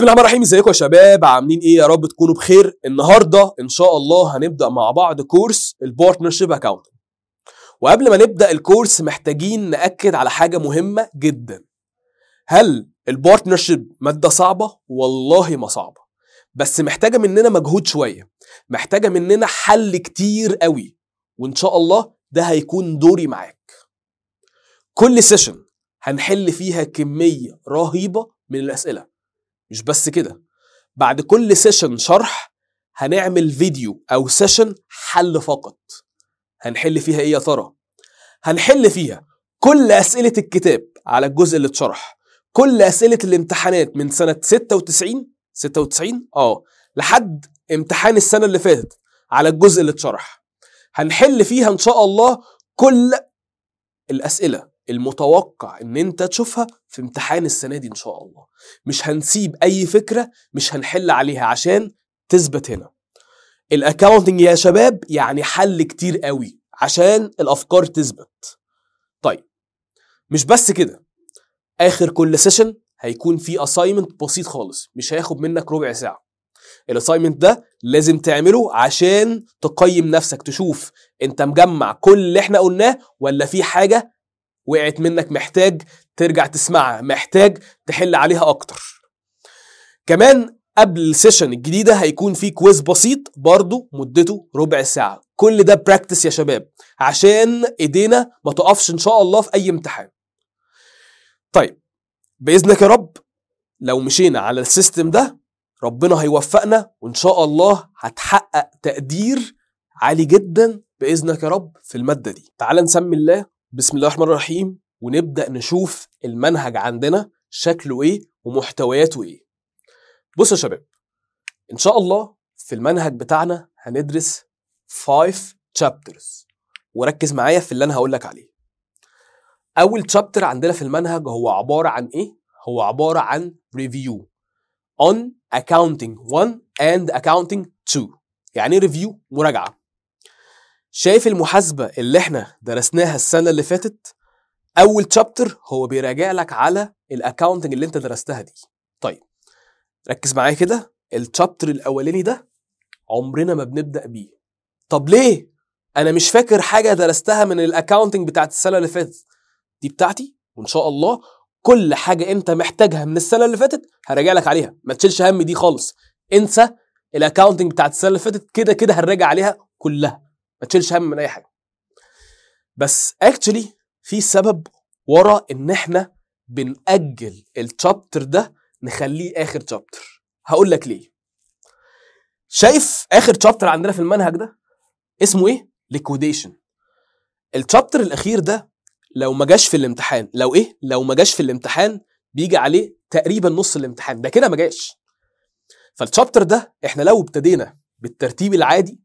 بسم الله الرحمن الرحيم ازيكم يا شباب عاملين ايه يا رب تكونوا بخير النهارده ان شاء الله هنبدا مع بعض كورس البارتنرشيب اكاونت وقبل ما نبدا الكورس محتاجين ناكد على حاجه مهمه جدا هل البارتنرشيب ماده صعبه والله ما صعبه بس محتاجه مننا مجهود شويه محتاجه مننا حل كتير قوي وان شاء الله ده هيكون دوري معاك كل سيشن هنحل فيها كميه رهيبه من الاسئله مش بس كده بعد كل سيشن شرح هنعمل فيديو او سيشن حل فقط هنحل فيها ايه يا ترى هنحل فيها كل اسئله الكتاب على الجزء اللي اتشرح كل اسئله الامتحانات من سنه 96 96 اه لحد امتحان السنه اللي فاتت على الجزء اللي اتشرح هنحل فيها ان شاء الله كل الاسئله المتوقع ان انت تشوفها في امتحان السنه دي ان شاء الله مش هنسيب اي فكره مش هنحل عليها عشان تثبت هنا الاكاونتنج يا شباب يعني حل كتير قوي عشان الافكار تثبت طيب مش بس كده اخر كل سيشن هيكون في اساينمنت بسيط خالص مش هياخد منك ربع ساعه الاساينمنت ده لازم تعمله عشان تقيم نفسك تشوف انت مجمع كل اللي احنا قلناه ولا في حاجه وقعت منك محتاج ترجع تسمعها محتاج تحل عليها اكتر كمان قبل السيشن الجديدة هيكون في كويز بسيط برضه مدته ربع ساعة كل ده براكتس يا شباب عشان ايدينا ما تقفش ان شاء الله في اي امتحان طيب بإذنك يا رب لو مشينا على السيستم ده ربنا هيوفقنا وإن شاء الله هتحقق تقدير عالي جدا بإذنك يا رب في المادة دي تعال نسمي الله بسم الله الرحمن الرحيم ونبدأ نشوف المنهج عندنا شكله إيه ومحتوياته إيه بصوا يا شباب إن شاء الله في المنهج بتاعنا هندرس 5 chapters وركز معايا في اللي أنا هقول لك عليه أول تشابتر عندنا في المنهج هو عبارة عن إيه؟ هو عبارة عن ريفيو on accounting 1 and accounting 2 يعني ريفيو مراجعة شايف المحاسبة اللي احنا درسناها السنة اللي فاتت أول تشابتر هو بيراجع لك على الأكاونتنج اللي أنت درستها دي طيب ركز معايا كده التشابتر الأولاني ده عمرنا ما بنبدأ بيه طب ليه؟ أنا مش فاكر حاجة درستها من الأكاونتنج بتاعت السنة اللي فاتت دي بتاعتي وإن شاء الله كل حاجة أنت محتاجها من السنة اللي فاتت هراجع لك عليها ما تشيلش هم دي خالص انسى الأكاونتنج بتاعت السنة اللي فاتت كده كده هنراجع عليها كلها ما تشيلش هم من اي حاجه بس اكشلي في سبب ورا ان احنا بنأجل التشابتر ده نخليه اخر تشابتر هقول لك ليه شايف اخر تشابتر عندنا في المنهج ده اسمه ايه ليكويديشن التشابتر الاخير ده لو ما جاش في الامتحان لو ايه لو ما جاش في الامتحان بيجي عليه تقريبا نص الامتحان ده كده ما جاش فالتشابتر ده احنا لو ابتدينا بالترتيب العادي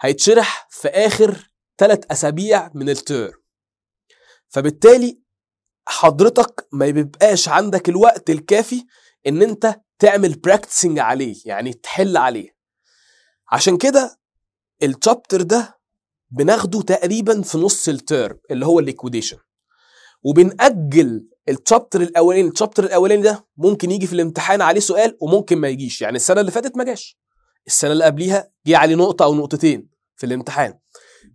هيتشرح في آخر ثلاث أسابيع من التير فبالتالي حضرتك ما بيبقاش عندك الوقت الكافي إن أنت تعمل براكتسنج عليه يعني تحل عليه عشان كده التشابتر ده بناخده تقريبا في نص التيرم اللي هو الليكويديشن وبنأجل التشابتر الاولاني التشابتر الاولاني ده ممكن يجي في الامتحان عليه سؤال وممكن ما يجيش يعني السنه اللي فاتت ما جاش السنه اللي قبليها جه عليه نقطه او نقطتين في الامتحان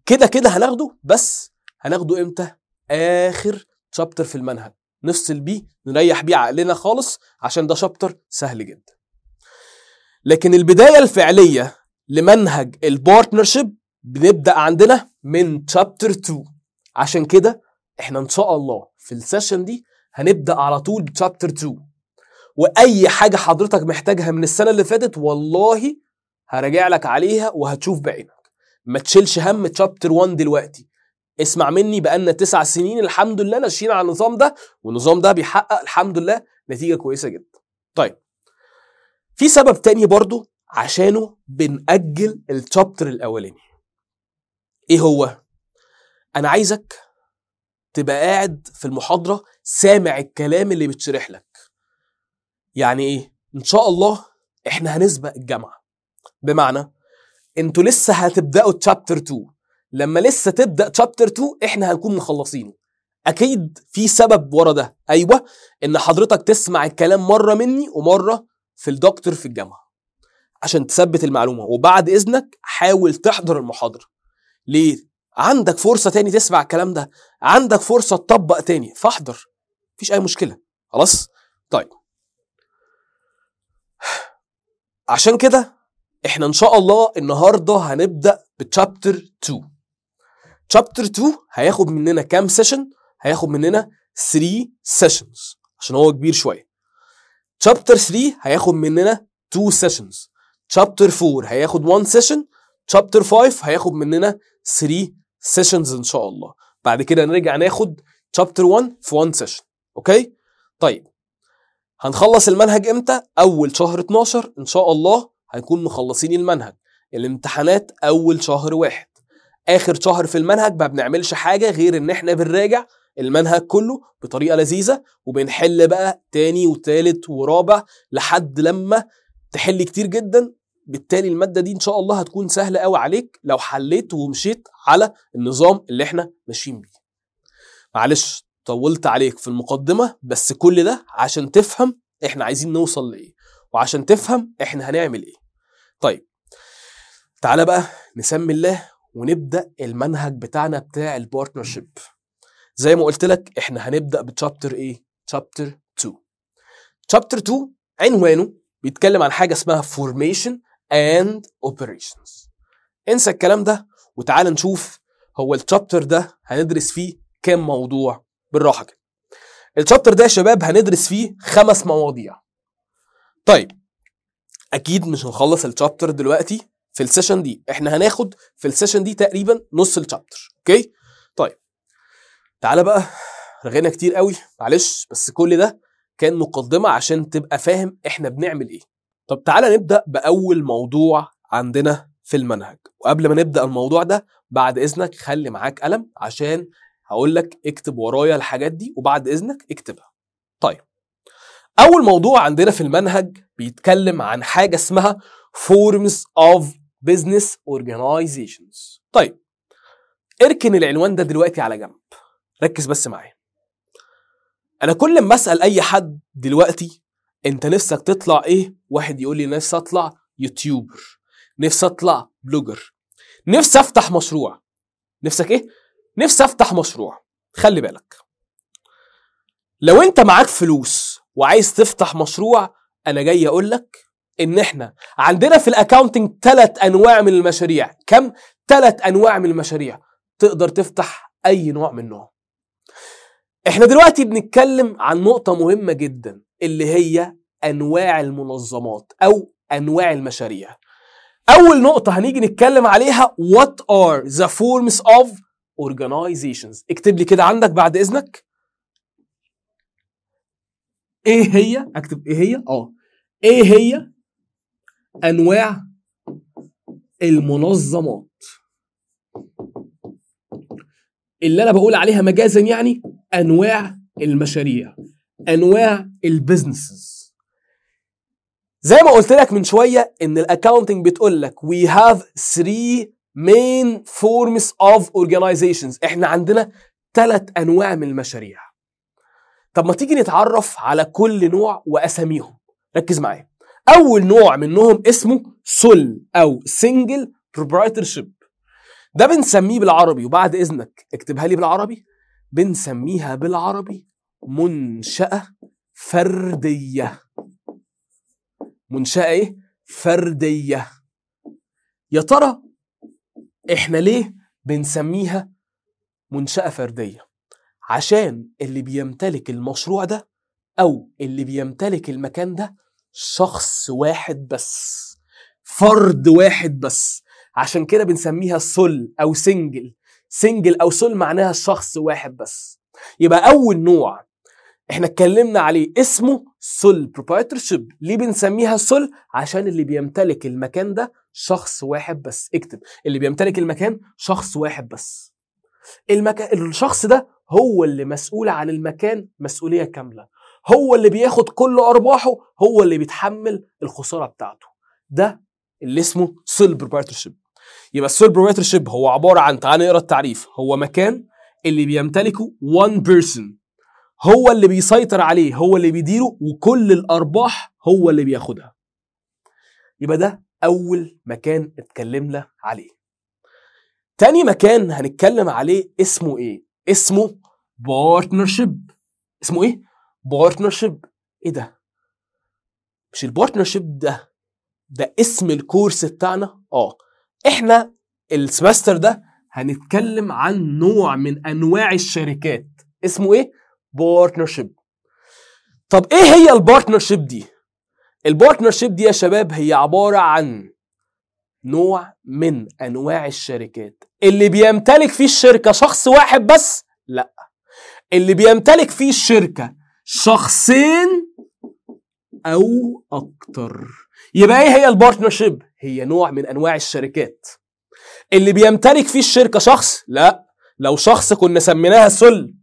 كده كده هناخده بس هناخده امتى اخر شابتر في المنهج نفصل بيه نريح بيه عقلنا خالص عشان ده شابتر سهل جدا لكن البدايه الفعليه لمنهج البارتنرشيب بنبدا عندنا من شابتر 2 عشان كده احنا ان شاء الله في السيشن دي هنبدا على طول بشابتر 2 واي حاجه حضرتك محتاجها من السنه اللي فاتت والله هراجع لك عليها وهتشوف بعينك ما تشيلش هم تشابتر 1 دلوقتي اسمع مني بقالنا تسع سنين الحمد لله ماشيين على النظام ده والنظام ده بيحقق الحمد لله نتيجه كويسه جدا طيب في سبب تاني برضو عشانه بنأجل التشابتر الأولاني إيه هو؟ أنا عايزك تبقى قاعد في المحاضرة سامع الكلام اللي بيتشرح لك يعني إيه؟ إن شاء الله إحنا هنسبق الجامعة بمعنى انتوا لسه هتبداوا تشابتر 2 لما لسه تبدا تشابتر 2 احنا هنكون مخلصينه اكيد في سبب ورا ده ايوه ان حضرتك تسمع الكلام مره مني ومره في الدكتور في الجامعه عشان تثبت المعلومه وبعد اذنك حاول تحضر المحاضره ليه عندك فرصه تاني تسمع الكلام ده عندك فرصه تطبق تاني فاحضر مفيش اي مشكله خلاص طيب عشان كده احنا ان شاء الله النهارده هنبدا بتشابتر 2 تشابتر 2 هياخد مننا كام سيشن هياخد مننا 3 سيشنز عشان هو كبير شويه تشابتر 3 هياخد مننا 2 سيشنز تشابتر 4 هياخد 1 سيشن تشابتر 5 هياخد مننا 3 سيشنز ان شاء الله بعد كده نرجع ناخد تشابتر 1 في 1 سيشن اوكي طيب هنخلص المنهج امتى اول شهر 12 ان شاء الله هيكون مخلصين المنهج الامتحانات اول شهر واحد اخر شهر في المنهج ما بنعملش حاجه غير ان احنا بنراجع المنهج كله بطريقه لذيذه وبنحل بقى تاني وتالت ورابع لحد لما تحل كتير جدا بالتالي الماده دي ان شاء الله هتكون سهله قوي عليك لو حليت ومشيت على النظام اللي احنا ماشيين بيه معلش طولت عليك في المقدمه بس كل ده عشان تفهم احنا عايزين نوصل لايه وعشان تفهم احنا هنعمل ايه طيب تعالى بقى نسمي الله ونبدا المنهج بتاعنا بتاع البارتنرشيب زي ما قلت لك احنا هنبدا بتشابتر ايه تشابتر 2 تشابتر 2 عنوانه بيتكلم عن حاجه اسمها فورميشن اند اوبريشنز انسى الكلام ده وتعالى نشوف هو التشابتر ده هندرس فيه كام موضوع بالراحه كده التشابتر ده يا شباب هندرس فيه خمس مواضيع طيب اكيد مش هنخلص الشابتر دلوقتي في السيشن دي احنا هناخد في السيشن دي تقريبا نص الشابتر اوكي طيب تعالى بقى رغينا كتير قوي معلش بس كل ده كان مقدمه عشان تبقى فاهم احنا بنعمل ايه طب تعالى نبدا باول موضوع عندنا في المنهج وقبل ما نبدا الموضوع ده بعد اذنك خلي معاك قلم عشان هقول لك اكتب ورايا الحاجات دي وبعد اذنك اكتبها طيب أول موضوع عندنا في المنهج بيتكلم عن حاجة اسمها Forms of Business Organizations طيب اركن العنوان ده دلوقتي على جنب ركز بس معايا أنا كل ما أسأل أي حد دلوقتي أنت نفسك تطلع إيه؟ واحد يقول لي نفسي أطلع يوتيوبر نفسي أطلع بلوجر نفسي أفتح مشروع نفسك إيه؟ نفسي أفتح مشروع خلي بالك لو أنت معاك فلوس وعايز تفتح مشروع انا جاي اقول لك ان احنا عندنا في الاكاونتنج ثلاث انواع من المشاريع كم ثلاث انواع من المشاريع تقدر تفتح اي نوع منهم احنا دلوقتي بنتكلم عن نقطة مهمة جدا اللي هي انواع المنظمات او انواع المشاريع اول نقطة هنيجي نتكلم عليها what are the forms of organizations اكتب لي كده عندك بعد اذنك ايه هي اكتب ايه هي اه ايه هي انواع المنظمات اللي انا بقول عليها مجازا يعني انواع المشاريع انواع البيزنسز زي ما قلت لك من شويه ان الاكاونتنج بتقول لك وي هاف 3 مين فورمز اوف اورجانيزيشنز احنا عندنا ثلاث انواع من المشاريع طب ما تيجي نتعرف على كل نوع واساميهم ركز معايا اول نوع منهم اسمه سول او سنجل بروبرايترشيب ده بنسميه بالعربي وبعد اذنك اكتبها لي بالعربي بنسميها بالعربي منشأة فردية منشأة ايه؟ فردية يا ترى احنا ليه بنسميها منشأة فردية عشان اللي بيمتلك المشروع ده أو اللي بيمتلك المكان ده شخص واحد بس فرد واحد بس عشان كده بنسميها سل أو سنجل سنجل أو سل معناها شخص واحد بس يبقى أول نوع احنا اتكلمنا عليه اسمه سول بروبرايتورشيب ليه بنسميها سول عشان اللي بيمتلك المكان ده شخص واحد بس اكتب اللي بيمتلك المكان شخص واحد بس المكان الشخص ده هو اللي مسؤول عن المكان مسؤوليه كامله هو اللي بياخد كل ارباحه هو اللي بيتحمل الخساره بتاعته ده اللي اسمه سيل بروبرايتورشيب يبقى السيل بروبرايتورشيب هو عباره عن تعال نقرا التعريف هو مكان اللي بيمتلكه one person هو اللي بيسيطر عليه هو اللي بيديره وكل الارباح هو اللي بياخدها يبقى ده اول مكان اتكلمنا عليه تاني مكان هنتكلم عليه اسمه ايه اسمه بارتنرشيب اسمه ايه بارتنرشيب ايه ده مش البارتنرشيب ده ده اسم الكورس بتاعنا اه احنا السمستر ده هنتكلم عن نوع من انواع الشركات اسمه ايه بارتنرشيب طب ايه هي البارتنرشيب دي البارتنرشيب دي يا شباب هي عباره عن نوع من انواع الشركات اللي بيمتلك فيه الشركه شخص واحد بس لا اللي بيمتلك فيه الشركه شخصين او اكتر يبقى ايه هي البارتنرشيب هي نوع من انواع الشركات اللي بيمتلك فيه الشركه شخص لا لو شخص كنا سميناها سل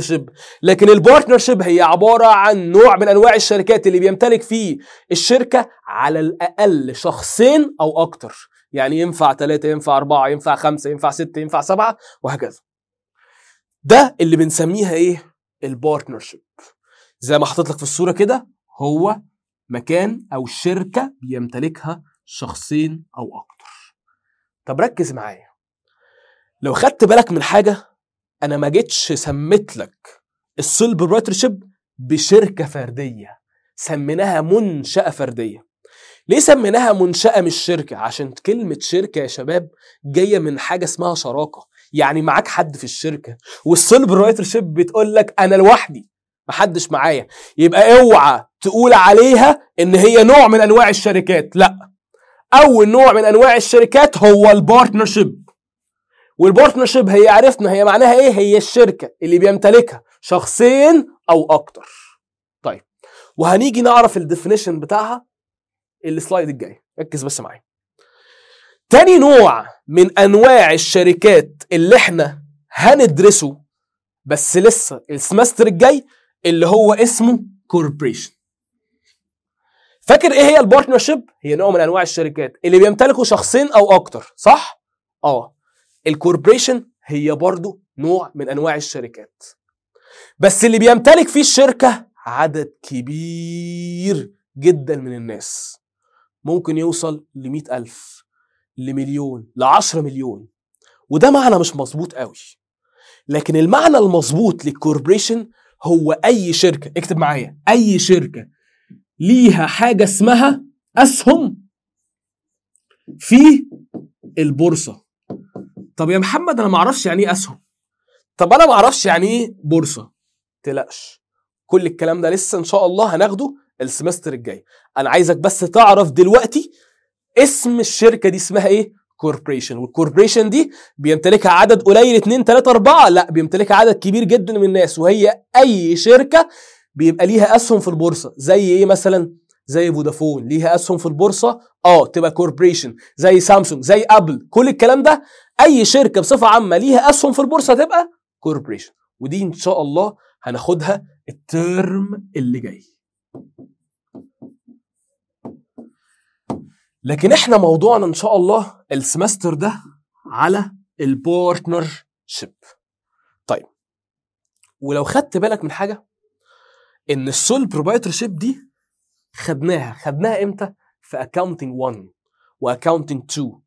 شيب لكن البارتنرشيب هي عبارة عن نوع من أنواع الشركات اللي بيمتلك فيه الشركة على الأقل شخصين أو أكتر يعني ينفع ثلاثة ينفع أربعة ينفع خمسة ينفع ستة ينفع سبعة وهكذا ده اللي بنسميها إيه البارتنرشيب زي ما حطيت لك في الصورة كده هو مكان أو شركة بيمتلكها شخصين أو أكتر طب ركز معايا لو خدت بالك من حاجة انا ما جيتش سميت لك السول بروترشيب بشركه فرديه سميناها منشاه فرديه ليه سميناها منشأة مش شركة؟ عشان كلمة شركة يا شباب جاية من حاجة اسمها شراكة، يعني معاك حد في الشركة، والسول رايتر شيب بتقول لك أنا لوحدي محدش معايا، يبقى اوعى تقول عليها إن هي نوع من أنواع الشركات، لأ. أول نوع من أنواع الشركات هو البارتنرشيب. والبارتنرشيب هي عرفنا هي معناها ايه هي الشركه اللي بيمتلكها شخصين او اكتر طيب وهنيجي نعرف الديفينيشن بتاعها السلايد الجاي ركز بس معايا تاني نوع من انواع الشركات اللي احنا هندرسه بس لسه السمستر الجاي اللي هو اسمه كوربريشن فاكر ايه هي البارتنرشيب هي نوع من انواع الشركات اللي بيمتلكوا شخصين او اكتر صح اه الكوربريشن هي برضه نوع من انواع الشركات بس اللي بيمتلك فيه الشركه عدد كبير جدا من الناس ممكن يوصل ل ألف لمليون لعشرة مليون وده معنى مش مظبوط قوي لكن المعنى المظبوط للكوربريشن هو أي شركة اكتب معايا أي شركة ليها حاجة اسمها أسهم في البورصة طب يا محمد انا ما اعرفش يعني ايه اسهم طب انا ما اعرفش يعني ايه بورصه تلاقش كل الكلام ده لسه ان شاء الله هناخده السمستر الجاي انا عايزك بس تعرف دلوقتي اسم الشركه دي اسمها ايه كوربريشن والكوربريشن دي بيمتلكها عدد قليل 2 3 4 لا بيمتلكها عدد كبير جدا من الناس وهي اي شركه بيبقى ليها اسهم في البورصه زي ايه مثلا زي فودافون ليها اسهم في البورصه اه تبقى كوربريشن زي سامسونج زي ابل كل الكلام ده اي شركه بصفه عامه ليها اسهم في البورصه هتبقى كوربريشن ودي ان شاء الله هناخدها الترم اللي جاي لكن احنا موضوعنا ان شاء الله السمستر ده على البارتنر شيب طيب ولو خدت بالك من حاجه ان السول بروبايتر شيب دي خدناها خدناها امتى في اكاونتنج 1 واكاونتنج 2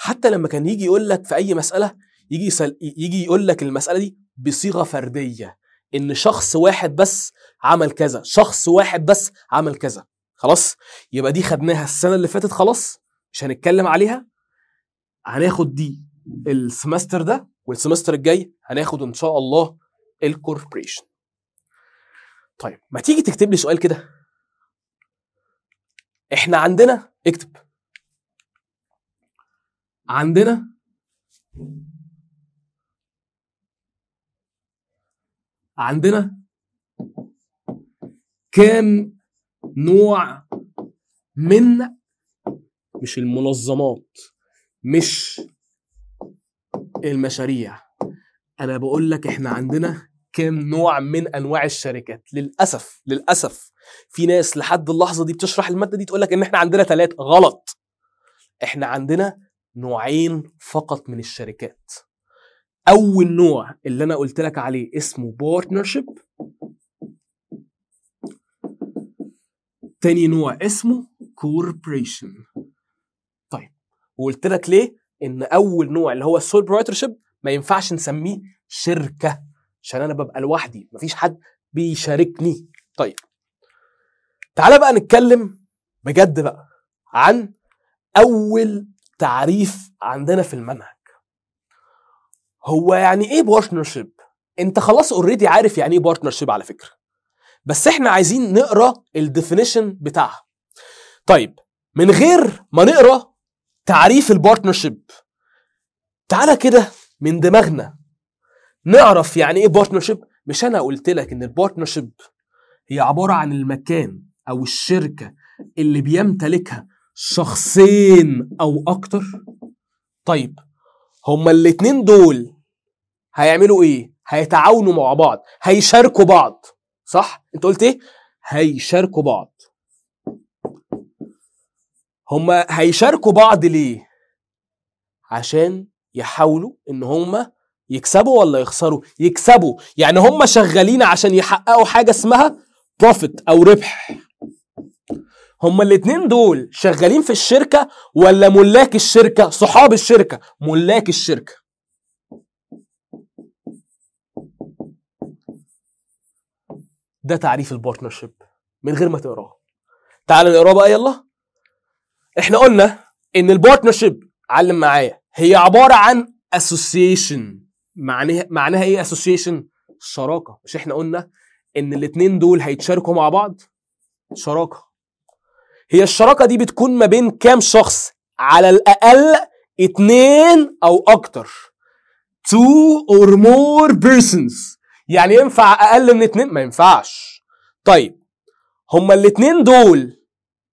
حتى لما كان يجي يقول لك في اي مساله يجي يسل يجي يقول لك المساله دي بصيغه فرديه ان شخص واحد بس عمل كذا شخص واحد بس عمل كذا خلاص يبقى دي خدناها السنه اللي فاتت خلاص مش هنتكلم عليها هناخد دي السمستر ده والسمستر الجاي هناخد ان شاء الله الكوربريشن طيب ما تيجي تكتب لي سؤال كده احنا عندنا اكتب عندنا عندنا كام نوع من مش المنظمات مش المشاريع انا بقول لك احنا عندنا كام نوع من انواع الشركات للاسف للاسف في ناس لحد اللحظه دي بتشرح الماده دي تقول لك ان احنا عندنا ثلاث غلط احنا عندنا نوعين فقط من الشركات اول نوع اللي انا قلت لك عليه اسمه بارتنرشيب تاني نوع اسمه كوربريشن طيب وقلت لك ليه ان اول نوع اللي هو السول برايترشيب ما ينفعش نسميه شركه عشان انا ببقى لوحدي مفيش حد بيشاركني طيب تعالى بقى نتكلم بجد بقى عن اول تعريف عندنا في المنهج هو يعني ايه بارتنرشيب انت خلاص اوريدي عارف يعني ايه بارتنرشيب على فكره بس احنا عايزين نقرا الديفينيشن بتاعها طيب من غير ما نقرا تعريف البارتنرشيب تعالى كده من دماغنا نعرف يعني ايه بارتنرشيب مش انا قلت لك ان البارتنرشيب هي عباره عن المكان او الشركه اللي بيمتلكها شخصين او اكتر طيب هما الاتنين دول هيعملوا ايه هيتعاونوا مع بعض هيشاركوا بعض صح انت قلت ايه هيشاركوا بعض هما هيشاركوا بعض ليه عشان يحاولوا ان هما يكسبوا ولا يخسروا يكسبوا يعني هما شغالين عشان يحققوا حاجه اسمها بروفيت او ربح هما الاتنين دول شغالين في الشركة ولا ملاك الشركة صحاب الشركة ملاك الشركة ده تعريف البارتنرشيب من غير ما تقراه تعال نقراه بقى يلا احنا قلنا ان البارتنرشيب علم معايا هي عبارة عن اسوسيشن معناها معناها ايه اسوسيشن شراكة مش احنا قلنا ان الاتنين دول هيتشاركوا مع بعض شراكة هي الشراكه دي بتكون ما بين كام شخص على الاقل اتنين او اكتر two or more persons يعني ينفع اقل من اتنين ما ينفعش طيب هما الاتنين دول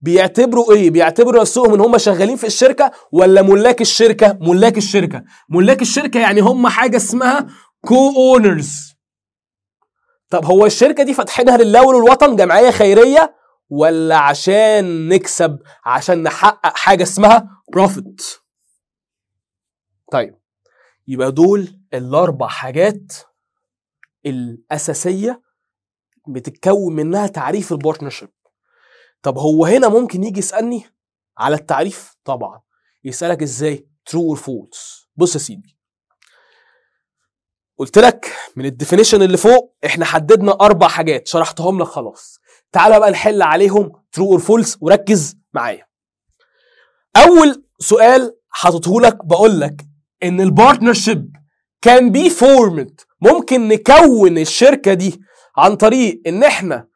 بيعتبروا ايه بيعتبروا نفسهم ان هما شغالين في الشركه ولا ملاك الشركه ملاك الشركه ملاك الشركه يعني هما حاجه اسمها كو اونرز طب هو الشركه دي فاتحينها لله وللوطن جمعيه خيريه ولا عشان نكسب عشان نحقق حاجة اسمها بروفيت طيب يبقى دول الأربع حاجات الأساسية بتتكون منها تعريف البارتنرشيب طب هو هنا ممكن يجي يسألني على التعريف طبعا يسألك ازاي ترو اور فولس بص يا سيدي قلت لك من الديفينيشن اللي فوق احنا حددنا اربع حاجات شرحتهم لك خلاص تعالى بقى نحل عليهم ترو اور فولس وركز معايا اول سؤال حاططه لك بقول لك ان البارتنرشيب كان بي فورمد ممكن نكون الشركه دي عن طريق ان احنا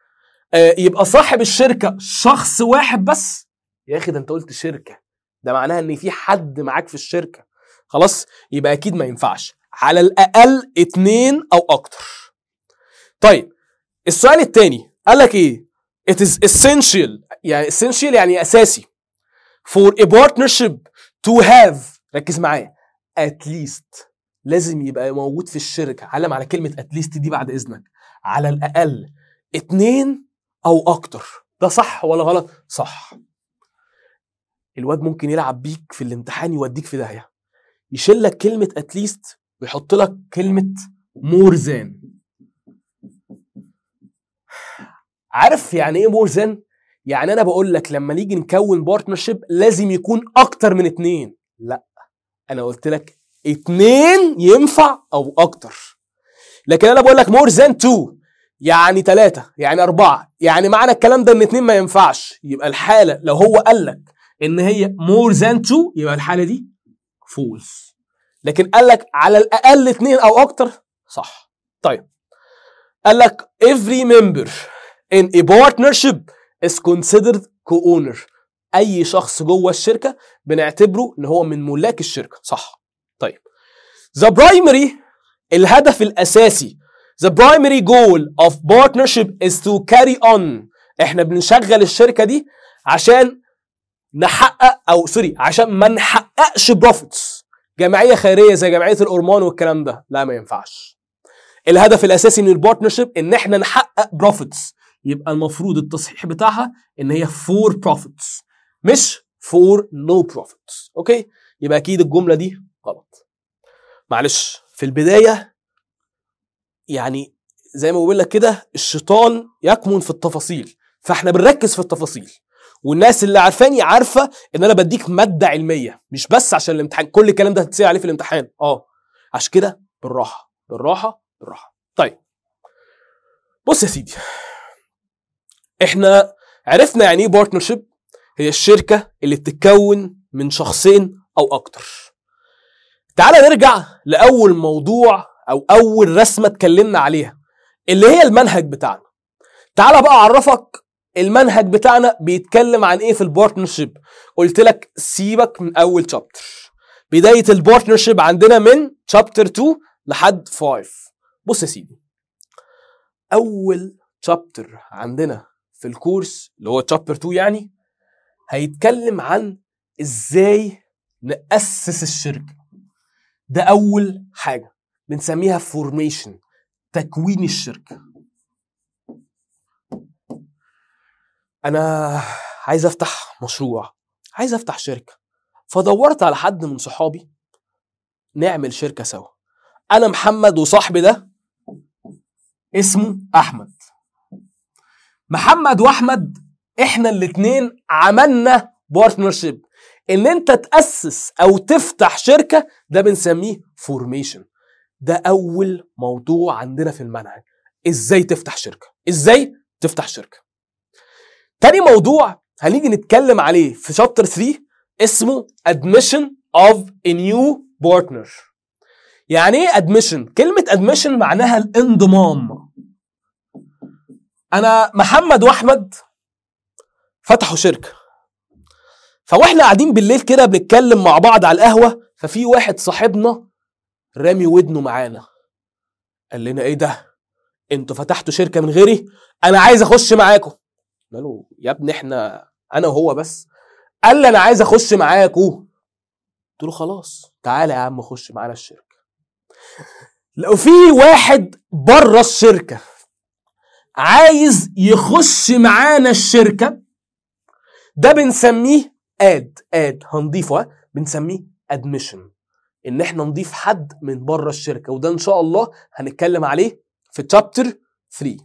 آه، يبقى صاحب الشركه شخص واحد بس يا اخي ده انت قلت شركه ده معناها ان في حد معاك في الشركه خلاص يبقى اكيد ما ينفعش على الاقل اتنين او اكتر طيب السؤال التاني قال لك ايه it is essential يعني essential يعني اساسي for a partnership to have ركز معايا at least لازم يبقى موجود في الشركه علم على كلمه at least دي بعد اذنك على الاقل اتنين او اكتر ده صح ولا غلط صح الواد ممكن يلعب بيك في الامتحان يوديك في داهيه يشيل لك كلمه اتليست ويحط لك كلمه مور زان عارف يعني ايه مور ذان؟ يعني انا بقول لك لما نيجي نكون بارتنرشيب لازم يكون اكتر من اتنين لا انا قلت لك اتنين ينفع او اكتر لكن انا بقول لك مور ذان تو يعني تلاتة يعني أربعة يعني معنى الكلام ده إن اتنين ما ينفعش يبقى الحالة لو هو قال لك إن هي مور ذان تو يبقى الحالة دي فولس لكن قال لك على الأقل اتنين أو أكتر صح طيب قال لك every member in a partnership is considered co-owner اي شخص جوه الشركه بنعتبره ان هو من ملاك الشركه صح طيب ذا برايمري الهدف الاساسي ذا برايمري جول اوف بارتنرشيب از تو كاري اون احنا بنشغل الشركه دي عشان نحقق او سوري عشان ما نحققش بروفيتس جمعيه خيريه زي جمعيه الأورمان والكلام ده لا ما ينفعش الهدف الاساسي من البارتنرشيب ان احنا نحقق بروفيتس يبقى المفروض التصحيح بتاعها ان هي فور بروفيتس مش فور نو بروفيتس اوكي يبقى اكيد الجمله دي غلط معلش في البدايه يعني زي ما بقول لك كده الشيطان يكمن في التفاصيل فاحنا بنركز في التفاصيل والناس اللي عارفاني عارفه ان انا بديك ماده علميه مش بس عشان الامتحان كل الكلام ده هتسال عليه في الامتحان اه عشان كده بالراحه بالراحه بالراحه طيب بص يا سيدي احنا عرفنا يعني ايه بارتنرشيب هي الشركه اللي بتتكون من شخصين او اكتر تعال نرجع لاول موضوع او اول رسمه اتكلمنا عليها اللي هي المنهج بتاعنا تعال بقى اعرفك المنهج بتاعنا بيتكلم عن ايه في البارتنرشيب قلت لك سيبك من اول شابتر بدايه البارتنرشيب عندنا من شابتر 2 لحد 5 بص يا سيدي اول شابتر عندنا في الكورس اللي هو تشابتر 2 يعني هيتكلم عن ازاي نأسس الشركة ده أول حاجة بنسميها فورميشن تكوين الشركة أنا عايز أفتح مشروع عايز أفتح شركة فدورت على حد من صحابي نعمل شركة سوا أنا محمد وصاحبي ده اسمه أحمد محمد واحمد احنا الاتنين عملنا بارتنرشيب ان انت تاسس او تفتح شركه ده بنسميه فورميشن ده اول موضوع عندنا في المنهج ازاي تفتح شركه ازاي تفتح شركه تاني موضوع هنيجي نتكلم عليه في شابتر 3 اسمه admission of a new partner يعني ايه admission كلمه admission معناها الانضمام انا محمد واحمد فتحوا شركه فواحنا قاعدين بالليل كده بنتكلم مع بعض على القهوه ففي واحد صاحبنا رامي ودنه معانا قال لنا ايه ده انتوا فتحتوا شركه من غيري انا عايز اخش معاكم قلنا له يا ابني احنا انا وهو بس قال لي انا عايز اخش معاكم قلت له خلاص تعالى يا عم خش معانا الشركه لو في واحد بره الشركه عايز يخش معانا الشركه ده بنسميه اد اد هنضيفه بنسميه ادميشن ان احنا نضيف حد من بره الشركه وده ان شاء الله هنتكلم عليه في تشابتر 3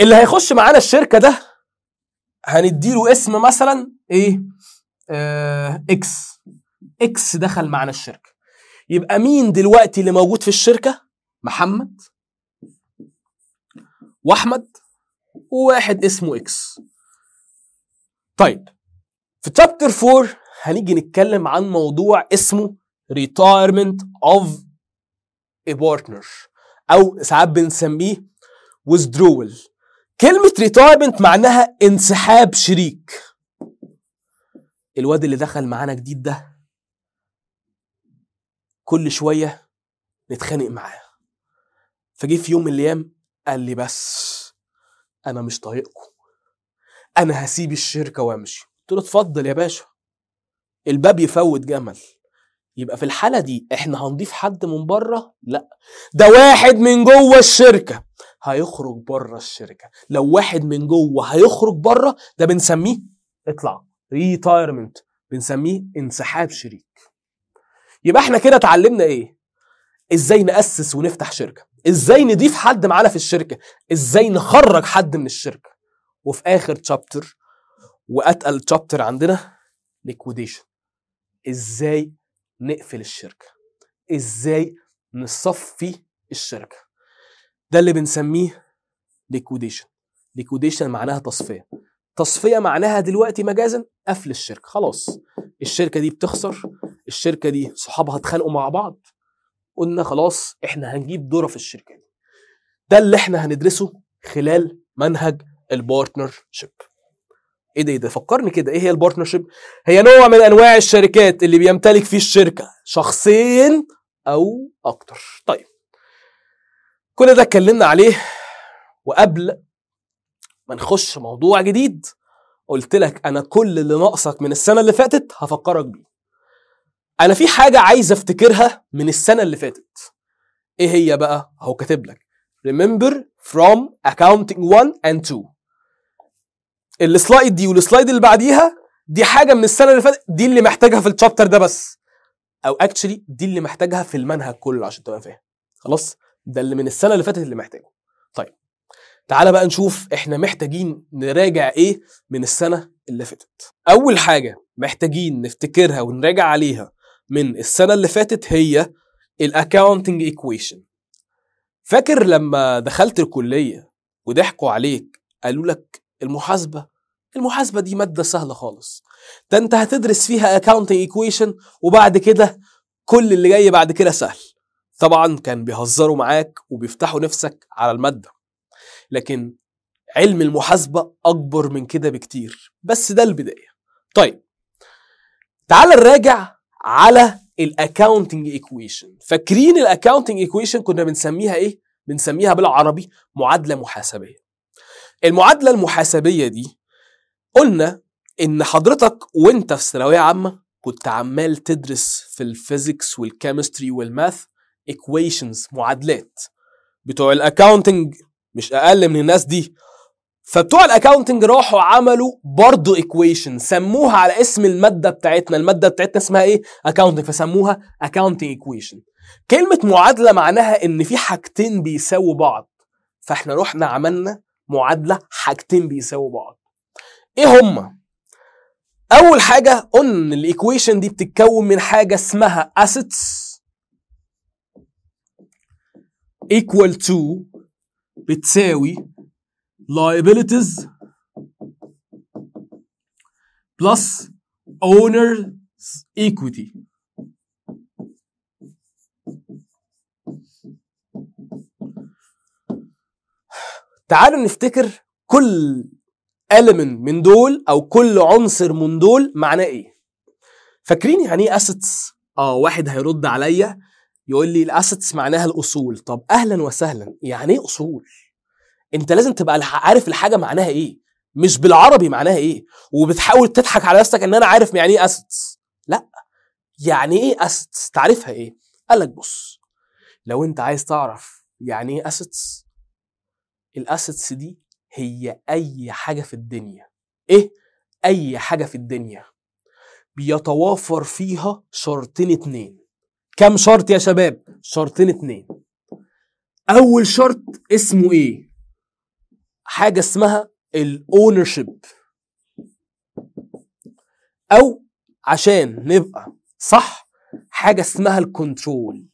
اللي هيخش معانا الشركه ده هنديله اسم مثلا ايه آه اكس اكس دخل معانا الشركه يبقى مين دلوقتي اللي موجود في الشركه محمد واحمد وواحد اسمه اكس طيب في تشابتر 4 هنيجي نتكلم عن موضوع اسمه retirement of a partner او ساعات بنسميه withdrawal كلمة retirement معناها انسحاب شريك الواد اللي دخل معانا جديد ده كل شوية نتخانق معاه فجه في يوم من الأيام قال لي بس انا مش طايقكم انا هسيب الشركه وامشي قلت له اتفضل يا باشا الباب يفوت جمل يبقى في الحاله دي احنا هنضيف حد من بره لا ده واحد من جوه الشركه هيخرج بره الشركه لو واحد من جوه هيخرج بره ده بنسميه اطلع ريتايرمنت بنسميه انسحاب شريك يبقى احنا كده اتعلمنا ايه ازاي ناسس ونفتح شركه ازاي نضيف حد معانا في الشركه ازاي نخرج حد من الشركه وفي اخر تشابتر واتقل تشابتر عندنا ليكويديشن ازاي نقفل الشركه ازاي نصفي الشركه ده اللي بنسميه ليكويديشن ليكويديشن معناها تصفيه تصفيه معناها دلوقتي مجازا قفل الشركه خلاص الشركه دي بتخسر الشركه دي صحابها اتخانقوا مع بعض قلنا خلاص احنا هنجيب دوره في الشركه دي ده اللي احنا هندرسه خلال منهج البارتنر شيب ايه ده ايه ده فكرني كده ايه هي البارتنر شيب هي نوع من انواع الشركات اللي بيمتلك فيه الشركه شخصين او اكتر طيب كل ده اتكلمنا عليه وقبل ما نخش موضوع جديد قلت لك انا كل اللي ناقصك من السنه اللي فاتت هفكرك بيه انا في حاجه عايز افتكرها من السنه اللي فاتت ايه هي بقى اهو كاتب لك remember from accounting 1 and 2 السلايد دي والسلايد اللي بعديها دي حاجه من السنه اللي فاتت دي اللي محتاجها في الشابتر ده بس او اكشلي دي اللي محتاجها في المنهج كله عشان تبقى فاهم خلاص ده اللي من السنه اللي فاتت اللي محتاجه طيب تعالى بقى نشوف احنا محتاجين نراجع ايه من السنه اللي فاتت اول حاجه محتاجين نفتكرها ونراجع عليها من السنه اللي فاتت هي الاكاونتنج ايكويشن فاكر لما دخلت الكليه وضحكوا عليك قالوا لك المحاسبه المحاسبه دي ماده سهله خالص ده انت هتدرس فيها اكاونتنج ايكويشن وبعد كده كل اللي جاي بعد كده سهل طبعا كان بيهزروا معاك وبيفتحوا نفسك على الماده لكن علم المحاسبه اكبر من كده بكتير بس ده البدايه طيب تعال نراجع على الاكاونتنج ايكويشن فاكرين الاكاونتنج ايكويشن كنا بنسميها ايه بنسميها بالعربي معادله محاسبيه المعادله المحاسبيه دي قلنا ان حضرتك وانت في ثانويه عامه كنت عمال تدرس في الفيزيكس والكيمستري والماث ايكويشنز معادلات بتوع الاكاونتنج مش اقل من الناس دي فبتوع الاكاونتنج راحوا عملوا برضه ايكويشن سموها على اسم الماده بتاعتنا الماده بتاعتنا اسمها ايه اكاونتنج فسموها اكاونتنج ايكويشن كلمه معادله معناها ان في حاجتين بيساووا بعض فاحنا رحنا عملنا معادله حاجتين بيساووا بعض ايه هما اول حاجه قلنا ان الايكويشن دي بتتكون من حاجه اسمها assets equal to بتساوي liabilities plus owner's equity تعالوا نفتكر كل element من دول او كل عنصر من دول معناه ايه فاكرين يعني ايه assets اه واحد هيرد عليا يقول لي الاسيتس معناها الاصول طب اهلا وسهلا يعني ايه اصول انت لازم تبقى عارف الحاجه معناها ايه مش بالعربي معناها ايه وبتحاول تضحك على نفسك ان انا عارف يعني ايه اسيتس لا يعني ايه اسيتس تعرفها ايه قال لك بص لو انت عايز تعرف يعني ايه اسيتس الاسيتس دي هي اي حاجه في الدنيا ايه اي حاجه في الدنيا بيتوافر فيها شرطين اتنين كم شرط يا شباب شرطين اتنين اول شرط اسمه ايه حاجه اسمها الاونر شيب او عشان نبقى صح حاجه اسمها الكنترول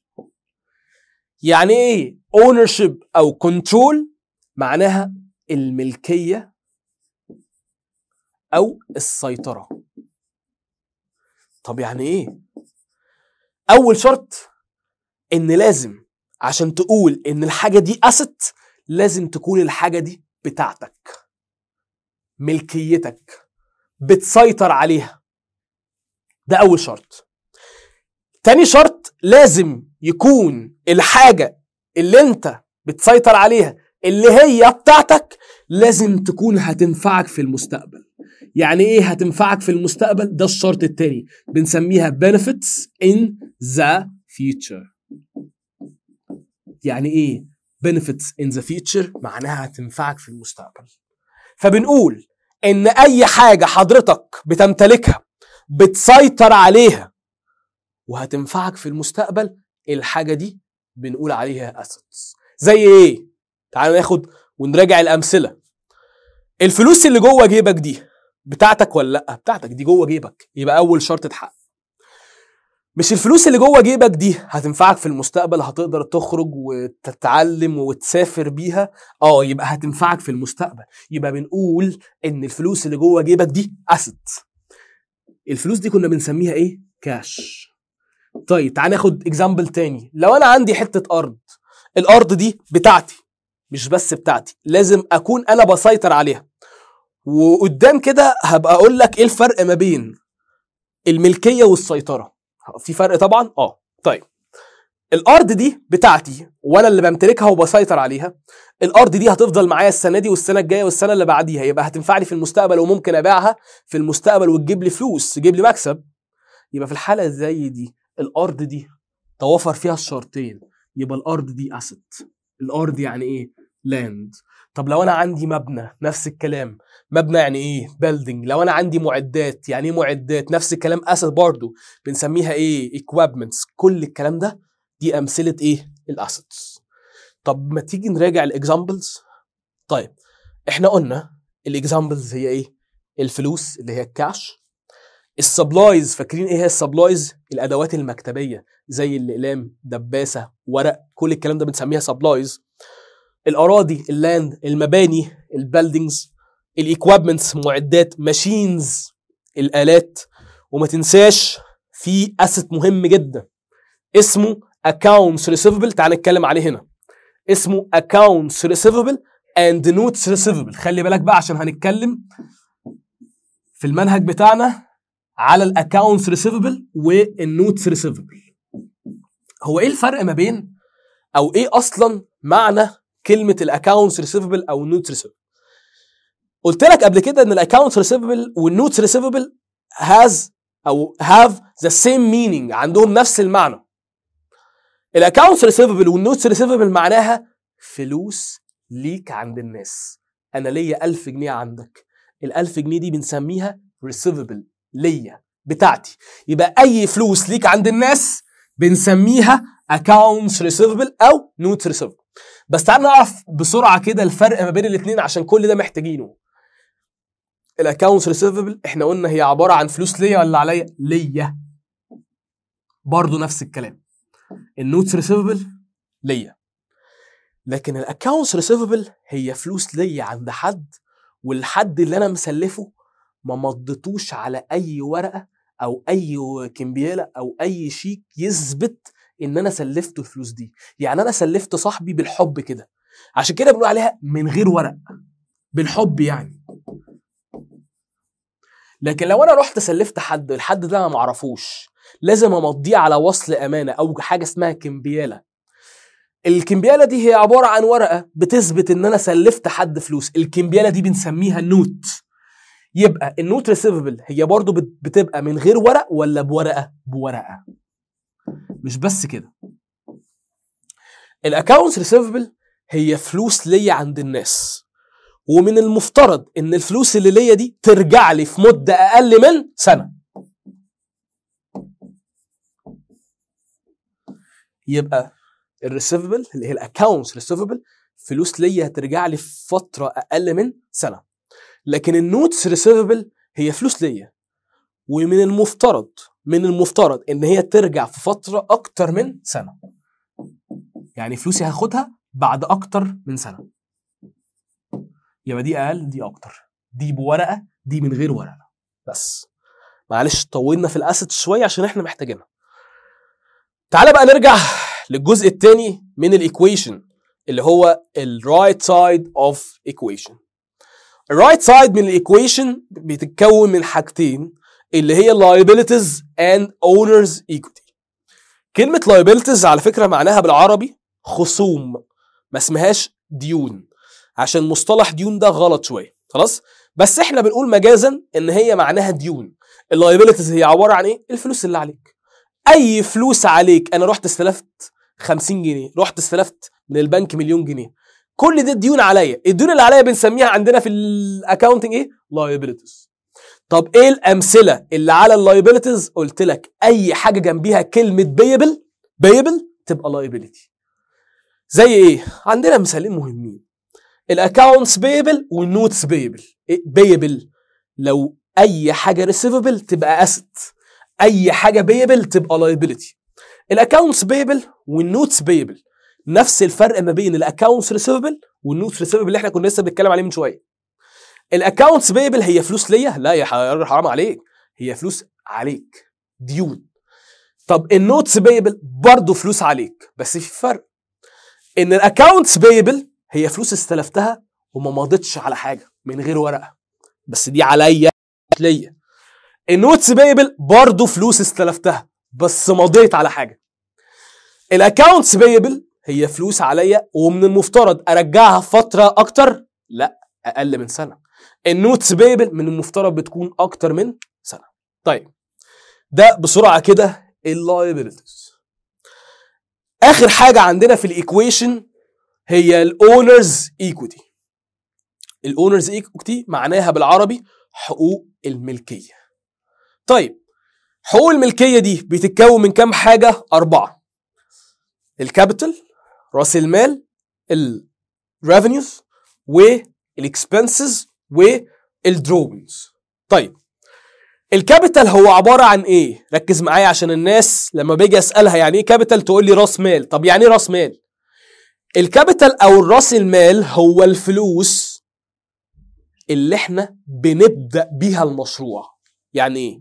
يعني ايه اونر شيب او كنترول معناها الملكيه او السيطره طب يعني ايه اول شرط ان لازم عشان تقول ان الحاجه دي اسيت لازم تكون الحاجه دي بتاعتك ملكيتك بتسيطر عليها ده أول شرط تاني شرط لازم يكون الحاجة اللي انت بتسيطر عليها اللي هي بتاعتك لازم تكون هتنفعك في المستقبل يعني ايه هتنفعك في المستقبل ده الشرط التاني بنسميها benefits in the future يعني ايه benefits in the future معناها هتنفعك في المستقبل فبنقول ان اي حاجه حضرتك بتمتلكها بتسيطر عليها وهتنفعك في المستقبل الحاجه دي بنقول عليها assets زي ايه تعال ناخد ونراجع الامثله الفلوس اللي جوه جيبك دي بتاعتك ولا لا بتاعتك دي جوه جيبك يبقى اول شرط اتحقق مش الفلوس اللي جوه جيبك دي هتنفعك في المستقبل هتقدر تخرج وتتعلم وتسافر بيها اه يبقى هتنفعك في المستقبل يبقى بنقول ان الفلوس اللي جوه جيبك دي اسد الفلوس دي كنا بنسميها ايه كاش طيب تعال ناخد اكزامبل تاني لو انا عندي حته ارض الارض دي بتاعتي مش بس بتاعتي لازم اكون انا بسيطر عليها وقدام كده هبقى اقول لك ايه الفرق ما بين الملكيه والسيطره في فرق طبعا اه طيب الارض دي بتاعتي وانا اللي بمتلكها وبسيطر عليها الارض دي هتفضل معايا السنه دي والسنه الجايه والسنه اللي بعديها يبقى هتنفعني في المستقبل وممكن ابيعها في المستقبل وتجيب لي فلوس تجيب لي مكسب يبقى في الحاله زي دي الارض دي توفر فيها الشرطين يبقى الارض دي اسيت الارض يعني ايه لاند طب لو انا عندي مبنى نفس الكلام مبنى يعني ايه بيلدينج لو انا عندي معدات يعني ايه معدات نفس الكلام اسد برضو بنسميها ايه equipments كل الكلام ده دي امثله ايه الاسيتس طب ما تيجي نراجع الاكزامبلز طيب احنا قلنا الاكزامبلز هي ايه الفلوس اللي هي الكاش السبلايز فاكرين ايه هي السبلايز الادوات المكتبيه زي الاقلام دباسه ورق كل الكلام ده بنسميها سبلايز الاراضي اللاند المباني البلدنجز الايكويبمنتس معدات ماشينز الالات وما تنساش في اسيت مهم جدا اسمه اكونتس ريسيفبل تعال نتكلم عليه هنا اسمه اكونتس ريسيفبل اند نوتس ريسيفبل خلي بالك بقى عشان هنتكلم في المنهج بتاعنا على الاكونتس ريسيفبل والنوتس ريسيفبل هو ايه الفرق ما بين او ايه اصلا معنى كلمه الاكونتس ريسيفبل او النوتس ريسيفبل قلت لك قبل كده ان الاكونتس ريسيفبل والنوتس ريسيفبل هاز او هاف ذا سيم مينينج عندهم نفس المعنى الاكونتس ريسيفبل والنوتس ريسيفبل معناها فلوس ليك عند الناس انا ليا 1000 جنيه عندك ال1000 جنيه دي بنسميها ريسيفبل ليا بتاعتي يبقى اي فلوس ليك عند الناس بنسميها accounts receivable او notes receivable بس تعال نعرف بسرعه كده الفرق ما بين الاثنين عشان كل ده محتاجينه الاكونتس ريسيفبل احنا قلنا هي عباره عن فلوس ليا ولا عليا ليا برضه نفس الكلام النوتس ريسيفبل ليا لكن الاكونتس ريسيفبل هي فلوس ليا عند حد والحد اللي انا مسلفه ما مضيتوش على اي ورقه او اي كمبياله او اي شيك يثبت ان انا سلفت الفلوس دي يعني انا سلفت صاحبي بالحب كده عشان كده بنقول عليها من غير ورق بالحب يعني لكن لو انا رحت سلفت حد الحد ده انا معرفوش لازم امضيه على وصل امانه او حاجه اسمها كمبياله الكمبياله دي هي عباره عن ورقه بتثبت ان انا سلفت حد فلوس الكمبياله دي بنسميها النوت يبقى النوت ريسيفبل هي برضو بتبقى من غير ورق ولا بورقه بورقه مش بس كده الاكونتس ريسيفبل هي فلوس ليا عند الناس ومن المفترض ان الفلوس اللي ليا دي ترجع لي في مده اقل من سنه يبقى الريسيفبل اللي هي الاكونتس ريسيفبل فلوس ليا هترجع لي في فتره اقل من سنه لكن النوتس ريسيفبل هي فلوس ليا ومن المفترض من المفترض ان هي ترجع في فتره اكتر من سنه يعني فلوسي هاخدها بعد اكتر من سنه يبقى دي اقل دي اكتر دي بورقه دي من غير ورقه بس معلش طولنا في الاسد شويه عشان احنا محتاجينها تعالى بقى نرجع للجزء الثاني من الايكويشن اللي هو الرايت سايد اوف ايكويشن الرايت سايد من الايكويشن بتتكون من حاجتين اللي هي liabilities and owners equity كلمة liabilities على فكرة معناها بالعربي خصوم ما اسمهاش ديون عشان مصطلح ديون ده غلط شوية خلاص بس احنا بنقول مجازا ان هي معناها ديون اللايبيلتيز هي عباره عن ايه الفلوس اللي عليك اي فلوس عليك انا رحت استلفت 50 جنيه رحت استلفت من البنك مليون جنيه كل ده ديون عليا الديون اللي عليا بنسميها عندنا في الاكونتنج ايه لايبيلتيز طب ايه الامثله اللي على اللايبيلتيز قلت لك اي حاجه جنبيها كلمه بيبل بيبل تبقى لايبيلتي زي ايه عندنا مثالين مهمين الاكونتس بيبل والنوتس بيبل بيبل لو اي حاجه ريسيفبل تبقى اسيت اي حاجه بيبل تبقى لايبيلتي الاكونتس بيبل والنوتس بيبل نفس الفرق ما بين الاكونتس ريسيفبل والنوتس ريسيفبل اللي احنا كنا لسه بنتكلم عليه من شويه الاكونتس بيبل هي فلوس ليا لا يا حرام عليك هي فلوس عليك ديون طب النوتس بيبل برضه فلوس عليك بس في فرق ان الاكونتس بيبل هي فلوس استلفتها وما مضتش على حاجه من غير ورقه بس دي عليا ليا النوتس بيبل برضه فلوس استلفتها بس مضيت على حاجه الاكونتس بيبل هي فلوس عليا ومن المفترض ارجعها فتره اكتر لا اقل من سنه النوتس بيبل من المفترض بتكون اكتر من سنه طيب ده بسرعه كده اللايبيلتيز اخر حاجه عندنا في الايكويشن هي الاونرز ايكوتي الاونرز ايكوتي معناها بالعربي حقوق الملكيه طيب حقوق الملكيه دي بتتكون من كام حاجه اربعه الكابيتال راس المال الريفينيوز والاكسبنسز والدروينجز طيب الكابيتال هو عباره عن ايه ركز معايا عشان الناس لما باجي اسالها يعني ايه كابيتال تقول لي راس مال طب يعني ايه راس مال الكابيتال او راس المال هو الفلوس اللي احنا بنبدا بيها المشروع يعني ايه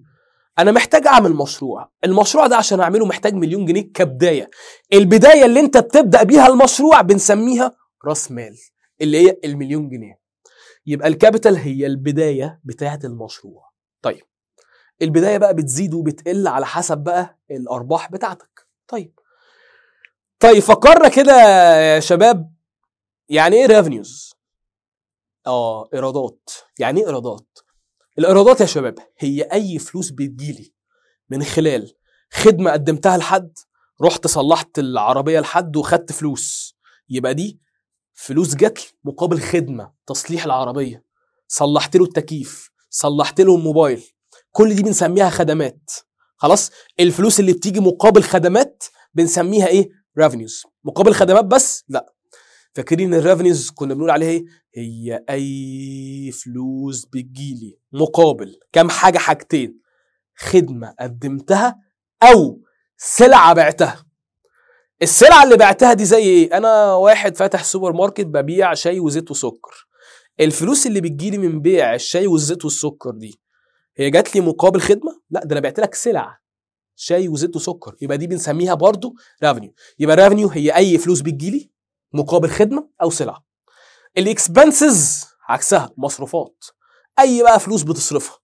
انا محتاج اعمل مشروع المشروع ده عشان اعمله محتاج مليون جنيه كبدايه البدايه اللي انت بتبدا بيها المشروع بنسميها راس مال اللي هي المليون جنيه يبقى الكابيتال هي البدايه بتاعه المشروع طيب البدايه بقى بتزيد وبتقل على حسب بقى الارباح بتاعتك طيب طيب فكرنا كده يا شباب يعني ايه ريفنيوز اه ايرادات يعني ايه ايرادات الايرادات يا شباب هي اي فلوس بتجيلي من خلال خدمه قدمتها لحد رحت صلحت العربيه لحد وخدت فلوس يبقى دي فلوس جت مقابل خدمه تصليح العربيه صلحت له التكييف صلحت له الموبايل كل دي بنسميها خدمات خلاص الفلوس اللي بتيجي مقابل خدمات بنسميها ايه ريفينيوز مقابل خدمات بس لا فاكرين الريفينيوز كنا بنقول عليها ايه هي اي فلوس بتجيلي مقابل كام حاجه حاجتين خدمه قدمتها او سلعه بعتها السلعه اللي بعتها دي زي ايه انا واحد فاتح سوبر ماركت ببيع شاي وزيت وسكر الفلوس اللي بتجيلي من بيع الشاي والزيت والسكر دي هي جات لي مقابل خدمه لا ده انا بعت لك سلعه شاي وزيت وسكر يبقى دي بنسميها برضو ريفنيو يبقى ريفنيو هي اي فلوس بتجيلي مقابل خدمه او سلعه الاكسبنسز عكسها مصروفات اي بقى فلوس بتصرفها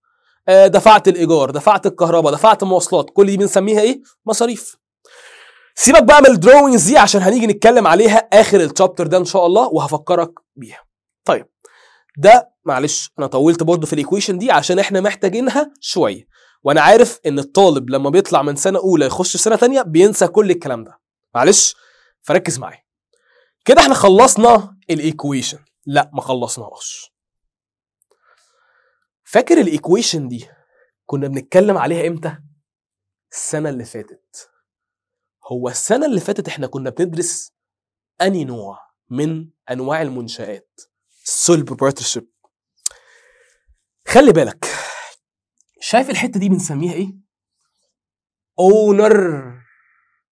آه، دفعت الايجار دفعت الكهرباء دفعت المواصلات كل دي بنسميها ايه مصاريف سيبك بقى من الدروينجز دي عشان هنيجي نتكلم عليها اخر الشابتر ده ان شاء الله وهفكرك بيها طيب ده معلش انا طولت برضه في الايكويشن دي عشان احنا محتاجينها شويه وانا عارف ان الطالب لما بيطلع من سنه اولى يخش سنه ثانيه بينسى كل الكلام ده معلش فركز معايا كده احنا خلصنا الايكويشن لا ما خلصناهاش فاكر الايكويشن دي كنا بنتكلم عليها امتى السنه اللي فاتت هو السنة اللي فاتت احنا كنا بندرس أني نوع من أنواع المنشآت السول بروبرتورشيب خلي بالك شايف الحتة دي بنسميها إيه؟ أونر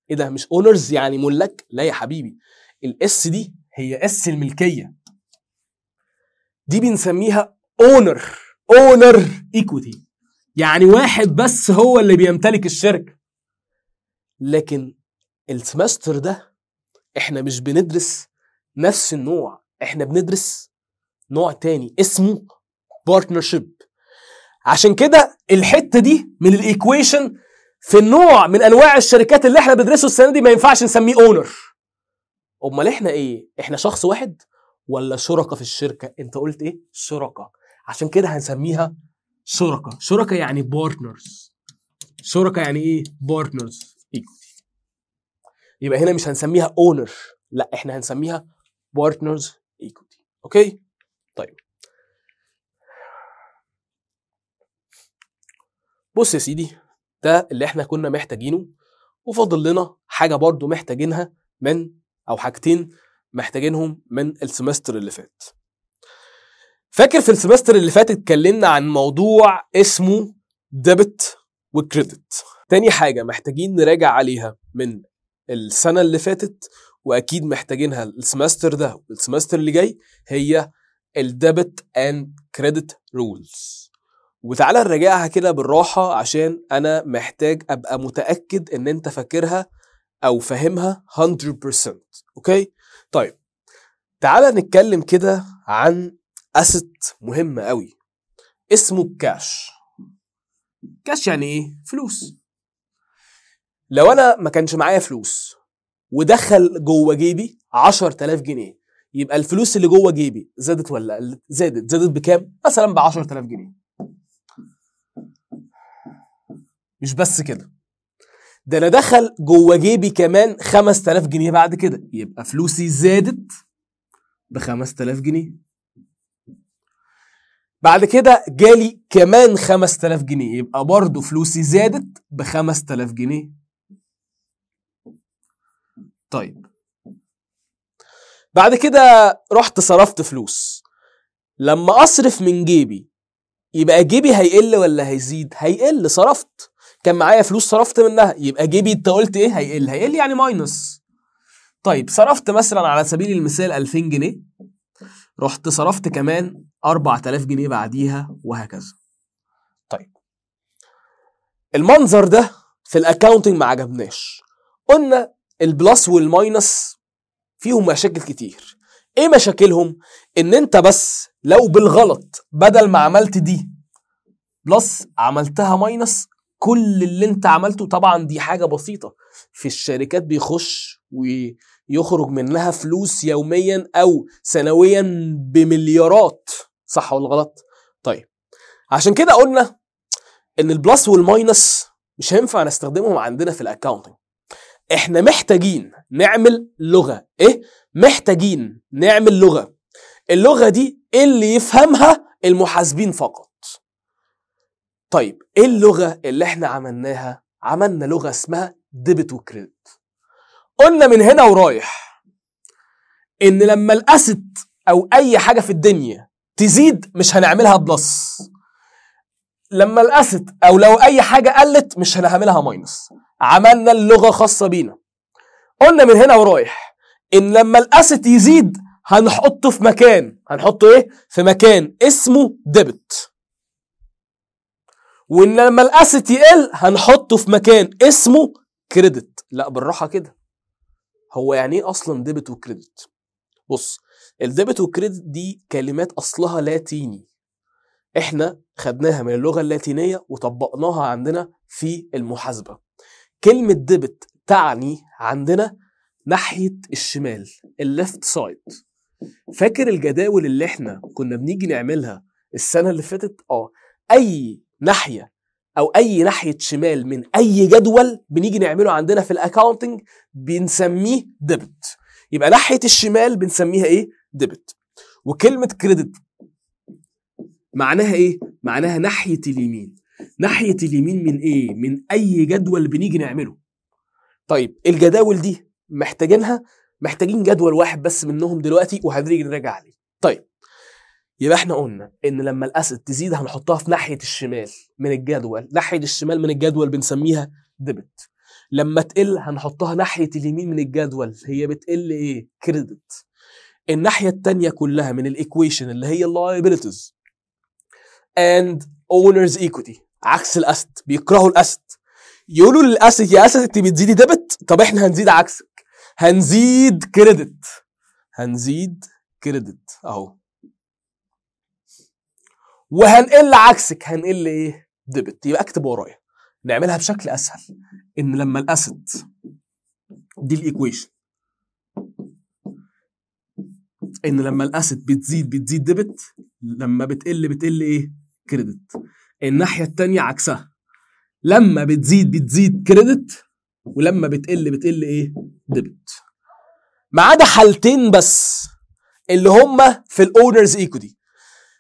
إيه ده مش أونرز يعني ملك؟ لا يا حبيبي الإس دي هي إس الملكية دي بنسميها أونر أونر إيكوتي يعني واحد بس هو اللي بيمتلك الشركة لكن السمستر ده احنا مش بندرس نفس النوع احنا بندرس نوع تاني اسمه بارتنرشيب عشان كده الحته دي من الايكويشن في النوع من انواع الشركات اللي احنا بندرسه السنه دي ما ينفعش نسميه اونر امال احنا ايه احنا شخص واحد ولا شركة في الشركة انت قلت ايه شركة عشان كده هنسميها شركة شركة يعني بارتنرز شركة يعني ايه بارتنرز يبقى هنا مش هنسميها اونر لا احنا هنسميها بارتنرز ايكوتي اوكي طيب بص يا سيدي ده اللي احنا كنا محتاجينه وفاضل لنا حاجه برضو محتاجينها من او حاجتين محتاجينهم من السمستر اللي فات فاكر في السمستر اللي فات اتكلمنا عن موضوع اسمه ديبت وكريدت تاني حاجه محتاجين نراجع عليها من السنه اللي فاتت واكيد محتاجينها السمستر ده والسمستر اللي جاي هي الديبت اند كريدت رولز وتعالى نراجعها كده بالراحه عشان انا محتاج ابقى متاكد ان انت فاكرها او فاهمها 100% اوكي طيب تعالى نتكلم كده عن اسيت مهمه قوي اسمه الكاش كاش يعني ايه فلوس لو انا ما كانش معايا فلوس ودخل جوه جيبي 10000 جنيه يبقى الفلوس اللي جوه جيبي زادت ولا قلت؟ زادت زادت بكام؟ مثلا ب 10000 جنيه. مش بس كده. ده انا دخل جوه جيبي كمان 5000 جنيه بعد كده، يبقى فلوسي زادت ب 5000 جنيه. بعد كده جالي كمان 5000 جنيه، يبقى برضه فلوسي زادت ب 5000 جنيه. طيب بعد كده رحت صرفت فلوس لما اصرف من جيبي يبقى جيبي هيقل ولا هيزيد هيقل صرفت كان معايا فلوس صرفت منها يبقى جيبي انت قلت ايه هيقل هيقل يعني ماينس طيب صرفت مثلا على سبيل المثال 2000 جنيه رحت صرفت كمان 4000 جنيه بعديها وهكذا طيب المنظر ده في الاكاونتنج ما عجبناش قلنا البلس والماينس فيهم مشاكل كتير ايه مشاكلهم ان انت بس لو بالغلط بدل ما عملت دي بلس عملتها ماينس كل اللي انت عملته طبعا دي حاجة بسيطة في الشركات بيخش ويخرج منها فلوس يوميا او سنويا بمليارات صح ولا غلط طيب عشان كده قلنا ان البلس والماينس مش هينفع نستخدمهم عندنا في الاكاونتنج احنا محتاجين نعمل لغه ايه محتاجين نعمل لغه اللغه دي اللي يفهمها المحاسبين فقط طيب ايه اللغه اللي احنا عملناها عملنا لغه اسمها ديبت وكريدت قلنا من هنا ورايح ان لما الاسد او اي حاجه في الدنيا تزيد مش هنعملها بلس لما الاسد او لو اي حاجه قلت مش هنعملها ماينس عملنا اللغه خاصه بينا قلنا من هنا ورايح ان لما الاسيت يزيد هنحطه في مكان هنحطه ايه في مكان اسمه ديبت وان لما الاسيت يقل هنحطه في مكان اسمه كريدت لا بالراحه كده هو يعني ايه اصلا ديبت وكريدت بص الديبت والكريدت دي كلمات اصلها لاتيني احنا خدناها من اللغه اللاتينيه وطبقناها عندنا في المحاسبه كلمة ديبت تعني عندنا ناحية الشمال الليفت سايد فاكر الجداول اللي احنا كنا بنيجي نعملها السنة اللي فاتت اه أي ناحية أو أي ناحية شمال من أي جدول بنيجي نعمله عندنا في الأكاونتنج بنسميه ديبت يبقى ناحية الشمال بنسميها إيه؟ ديبت وكلمة كريدت معناها إيه؟ معناها ناحية اليمين ناحيه اليمين من ايه من اي جدول بنيجي نعمله طيب الجداول دي محتاجينها محتاجين جدول واحد بس منهم دلوقتي وهنيجي نراجع عليه طيب يبقى احنا قلنا ان لما الاسيد تزيد هنحطها في ناحيه الشمال من الجدول ناحيه الشمال من الجدول بنسميها ديبت لما تقل هنحطها ناحيه اليمين من الجدول هي بتقل ايه كريدت الناحيه الثانيه كلها من الايكويشن اللي هي اللايبيلتيز and owner's equity عكس الاسد بيكرهوا الاسد يقولوا للاسد يا اسد انت بتزيدي ديبت طب احنا هنزيد عكسك هنزيد كريدت هنزيد كريدت اهو وهنقل عكسك هنقل ايه ديبت يبقى اكتب ورايا نعملها بشكل اسهل ان لما الاسد دي الايكويشن ان لما الاسد بتزيد بتزيد ديبت لما بتقل بتقل ايه كريدت الناحيه التانية عكسها لما بتزيد بتزيد كريدت ولما بتقل بتقل ايه ديبت ما عدا حالتين بس اللي هما في الاونرز ايكوتي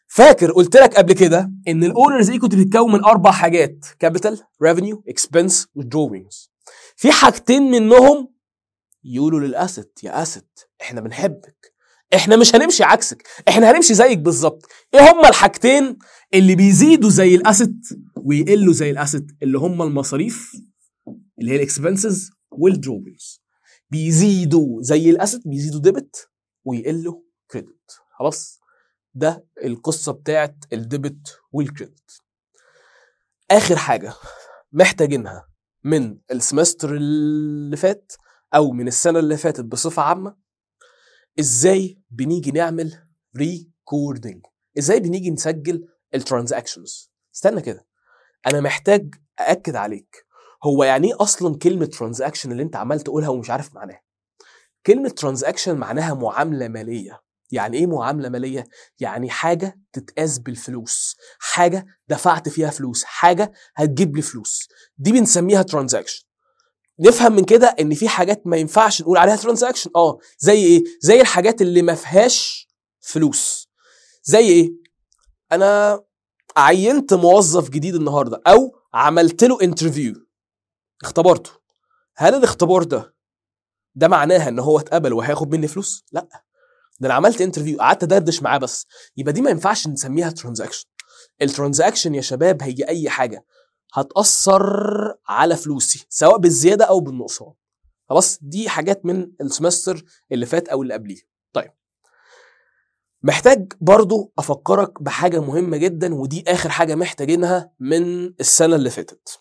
فاكر قلت لك قبل كده ان الاونرز ايكوتي بتتكون من اربع حاجات كابيتال ريفينيو اكسبنس ودروينجز في حاجتين منهم يقولوا للاسيت يا اسيت احنا بنحبك احنا مش هنمشي عكسك احنا هنمشي زيك بالظبط ايه هما الحاجتين اللي بيزيدوا زي الاسيت ويقلوا زي الاسيت اللي هما المصاريف اللي هي الاكسبنسز والدروبلز بيزيدوا زي الاسيت بيزيدوا ديبت ويقلوا كريدت خلاص ده القصه بتاعت الديبت والكريدت اخر حاجه محتاجينها من السمستر اللي فات او من السنه اللي فاتت بصفه عامه ازاي بنيجي نعمل ريكوردنج ازاي بنيجي نسجل الترانزاكشنز استنى كده انا محتاج ااكد عليك هو يعني ايه اصلا كلمه ترانزاكشن اللي انت عمال تقولها ومش عارف معناها كلمه ترانزاكشن معناها معامله ماليه يعني ايه معامله ماليه يعني حاجه تتقاس بالفلوس حاجه دفعت فيها فلوس حاجه هتجيب لي فلوس دي بنسميها ترانزاكشن نفهم من كده ان في حاجات ما ينفعش نقول عليها ترانزاكشن اه زي ايه زي الحاجات اللي ما فيهاش فلوس زي ايه انا عينت موظف جديد النهارده او عملت له انترفيو اختبرته هل الاختبار ده ده معناها ان هو اتقبل وهياخد مني فلوس لا ده انا عملت انترفيو قعدت ادردش معاه بس يبقى دي ما ينفعش نسميها ترانزاكشن الترانزاكشن يا شباب هي اي حاجه هتأثر على فلوسي سواء بالزيادة أو بالنقصان خلاص دي حاجات من السمستر اللي فات أو اللي قبليه طيب محتاج برضو أفكرك بحاجة مهمة جدا ودي آخر حاجة محتاجينها من السنة اللي فاتت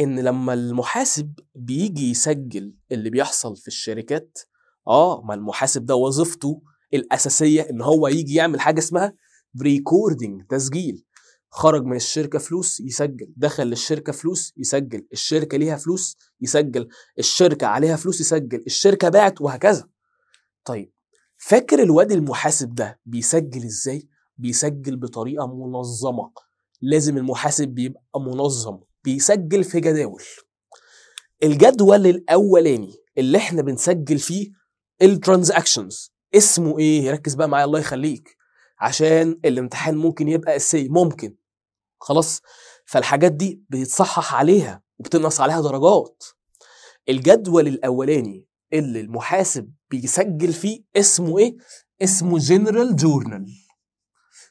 إن لما المحاسب بيجي يسجل اللي بيحصل في الشركات آه ما المحاسب ده وظيفته الأساسية إن هو يجي يعمل حاجة اسمها ريكوردينج تسجيل خرج من الشركة فلوس يسجل دخل للشركة فلوس يسجل الشركة ليها فلوس يسجل الشركة عليها فلوس يسجل الشركة باعت وهكذا طيب فاكر الواد المحاسب ده بيسجل ازاي بيسجل بطريقة منظمة لازم المحاسب بيبقى منظم بيسجل في جداول الجدول الاولاني اللي احنا بنسجل فيه الترانزاكشنز اسمه ايه ركز بقى معايا الله يخليك عشان الامتحان ممكن يبقى اسي ممكن خلاص فالحاجات دي بيتصحح عليها وبتنقص عليها درجات الجدول الاولاني اللي المحاسب بيسجل فيه اسمه ايه اسمه جنرال جورنال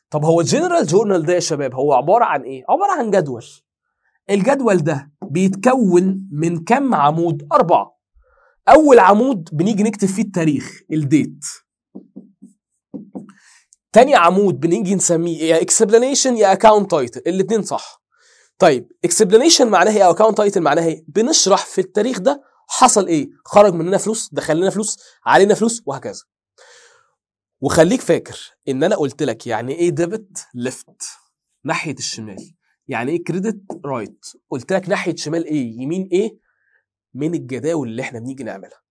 طب هو الجنرال جورنال ده يا شباب هو عباره عن ايه عباره عن جدول الجدول ده بيتكون من كم عمود اربعه اول عمود بنيجي نكتب فيه التاريخ الديت تاني عمود بنيجي نسميه يا اكسبلانيشن يا اكونت تايتل الاثنين صح طيب اكسبلانيشن معناها ايه او اكونت تايتل معناها ايه بنشرح في التاريخ ده حصل ايه خرج مننا فلوس دخل لنا فلوس علينا فلوس وهكذا وخليك فاكر ان انا قلت لك يعني ايه ديبت ليفت ناحيه الشمال يعني ايه كريدت رايت قلت لك ناحيه شمال ايه يمين ايه من الجداول اللي احنا بنيجي نعملها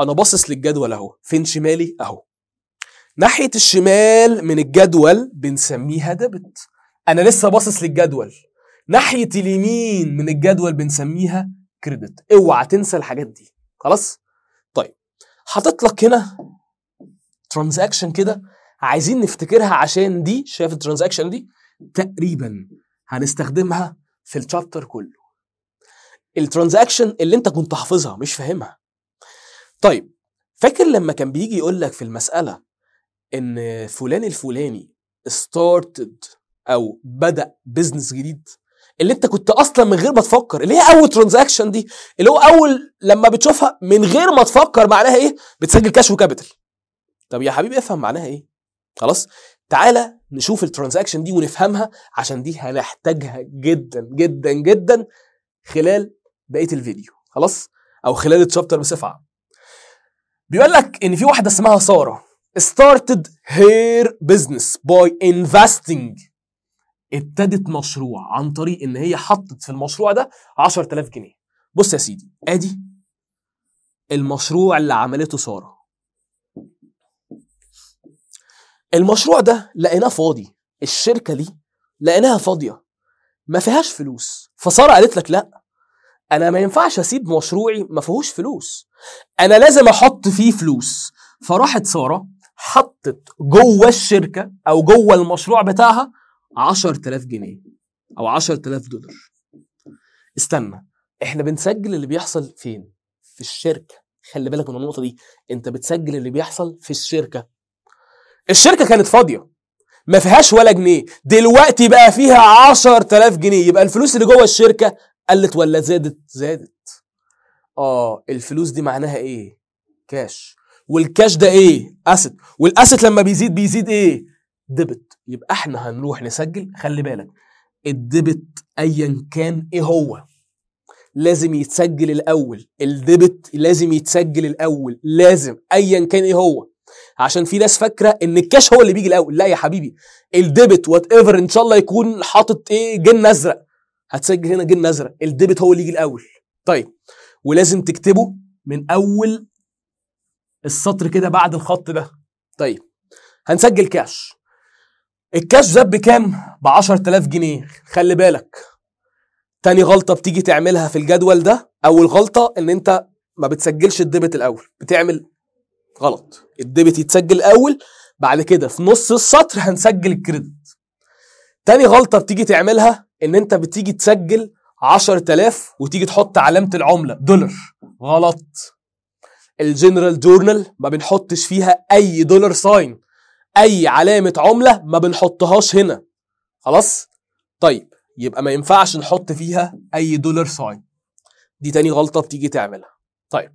انا باصص للجدول اهو فين شمالي اهو ناحية الشمال من الجدول بنسميها ديبت أنا لسه باصص للجدول ناحية اليمين من الجدول بنسميها كريدت اوعى تنسى الحاجات دي خلاص طيب حاطط لك هنا ترانزاكشن كده عايزين نفتكرها عشان دي شايف الترانزاكشن دي تقريبا هنستخدمها في الشابتر كله الترانزاكشن اللي انت كنت حافظها مش فاهمها طيب فاكر لما كان بيجي يقول لك في المساله ان فلان الفلاني ستارتد او بدا بزنس جديد اللي انت كنت اصلا من غير ما تفكر اللي هي اول ترانزاكشن دي اللي هو اول لما بتشوفها من غير ما تفكر معناها ايه بتسجل كاش وكابيتال طب يا حبيبي افهم معناها ايه خلاص تعالى نشوف الترانزاكشن دي ونفهمها عشان دي هنحتاجها جدا جدا جدا خلال بقيه الفيديو خلاص او خلال الشابتر بصفه عامه بيقول لك ان في واحده اسمها ساره started her business by investing ابتدت مشروع عن طريق ان هي حطت في المشروع ده 10000 جنيه بص يا سيدي ادي المشروع اللي عملته ساره المشروع ده لقيناه فاضي الشركه دي لقيناها فاضيه ما فيهاش فلوس فساره قالت لك لا انا ما ينفعش اسيب مشروعي ما فيهوش فلوس انا لازم احط فيه فلوس فراحت ساره حطت جوه الشركه او جوه المشروع بتاعها 10000 جنيه او 10000 دولار استنى احنا بنسجل اللي بيحصل فين في الشركه خلي بالك من النقطه دي انت بتسجل اللي بيحصل في الشركه الشركه كانت فاضيه ما فيهاش ولا جنيه دلوقتي بقى فيها 10000 جنيه يبقى الفلوس اللي جوه الشركه قلت ولا زادت زادت اه الفلوس دي معناها ايه كاش والكاش ده ايه اسيت والاسيت لما بيزيد بيزيد ايه ديبت يبقى احنا هنروح نسجل خلي بالك الديبت ايا كان ايه هو لازم يتسجل الاول الديبت لازم يتسجل الاول لازم ايا كان ايه هو عشان في ناس فاكره ان الكاش هو اللي بيجي الاول لا يا حبيبي الديبت وات ايفر ان شاء الله يكون حاطط ايه جن ازرق هتسجل هنا جن ازرق الديبت هو اللي يجي الاول طيب ولازم تكتبه من اول السطر كده بعد الخط ده طيب هنسجل كاش الكاش زاد بكام ب 10000 جنيه خلي بالك تاني غلطه بتيجي تعملها في الجدول ده اول غلطه ان انت ما بتسجلش الديبت الاول بتعمل غلط الديبت يتسجل الاول بعد كده في نص السطر هنسجل الكريدت تاني غلطه بتيجي تعملها ان انت بتيجي تسجل 10000 وتيجي تحط علامه العمله دولار غلط الجنرال جورنال ما بنحطش فيها اي دولار ساين اي علامه عمله ما بنحطهاش هنا خلاص طيب يبقى ما ينفعش نحط فيها اي دولار ساين دي تاني غلطه بتيجي تعملها طيب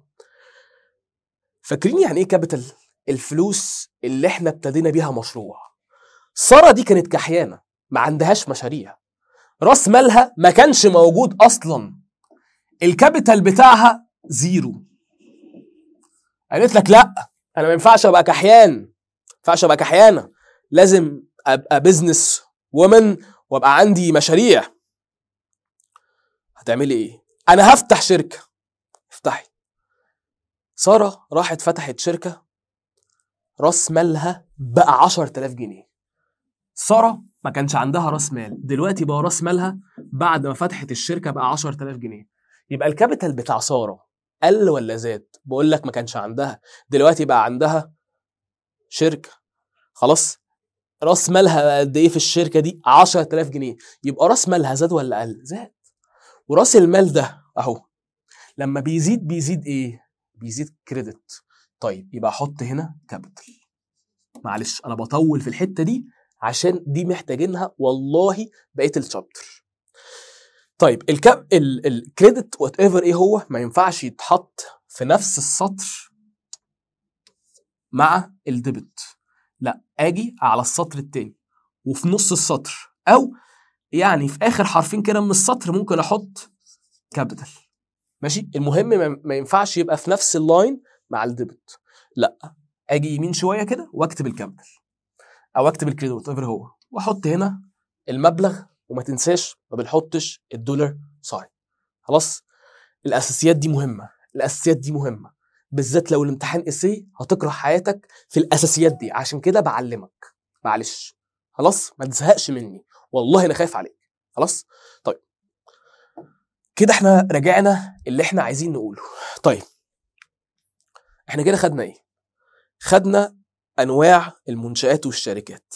فاكرين يعني ايه كابيتال الفلوس اللي احنا ابتدينا بيها مشروع ساره دي كانت كحيانه ما عندهاش مشاريع راس مالها ما كانش موجود اصلا الكابيتال بتاعها زيرو قالت لك لا انا ما ينفعش ابقى كحيان ما ينفعش ابقى كحيانه لازم ابقى بزنس وومن وابقى عندي مشاريع هتعملي ايه انا هفتح شركه افتحي ساره راحت فتحت شركه راس مالها بقى 10000 جنيه ساره ما كانش عندها راس مال دلوقتي بقى راس مالها بعد ما فتحت الشركه بقى 10000 جنيه يبقى الكابيتال بتاع ساره قل ولا زاد بقول لك ما كانش عندها دلوقتي بقى عندها شركه خلاص راس مالها قد ايه في الشركه دي 10000 جنيه يبقى راس مالها زاد ولا قل زاد وراس المال ده اهو لما بيزيد بيزيد ايه بيزيد كريدت طيب يبقى احط هنا كابيتال معلش انا بطول في الحته دي عشان دي محتاجينها والله بقيه الشابتر طيب الكاب الكريدت وات ايفر ايه هو ما ينفعش يتحط في نفس السطر مع الديبت لا اجي على السطر التاني وفي نص السطر او يعني في اخر حرفين كده من السطر ممكن احط كابيتال ماشي المهم ما ينفعش يبقى في نفس اللاين مع الديبت لا اجي يمين شويه كده واكتب الكابيتال او اكتب الكريدت وات ايفر هو واحط هنا المبلغ وما تنساش ما بنحطش الدولار ساين خلاص الاساسيات دي مهمه الاساسيات دي مهمه بالذات لو الامتحان اسي هتكره حياتك في الاساسيات دي عشان كده بعلمك معلش خلاص ما تزهقش مني والله انا خايف عليك خلاص طيب كده احنا راجعنا اللي احنا عايزين نقوله طيب احنا كده خدنا ايه خدنا انواع المنشات والشركات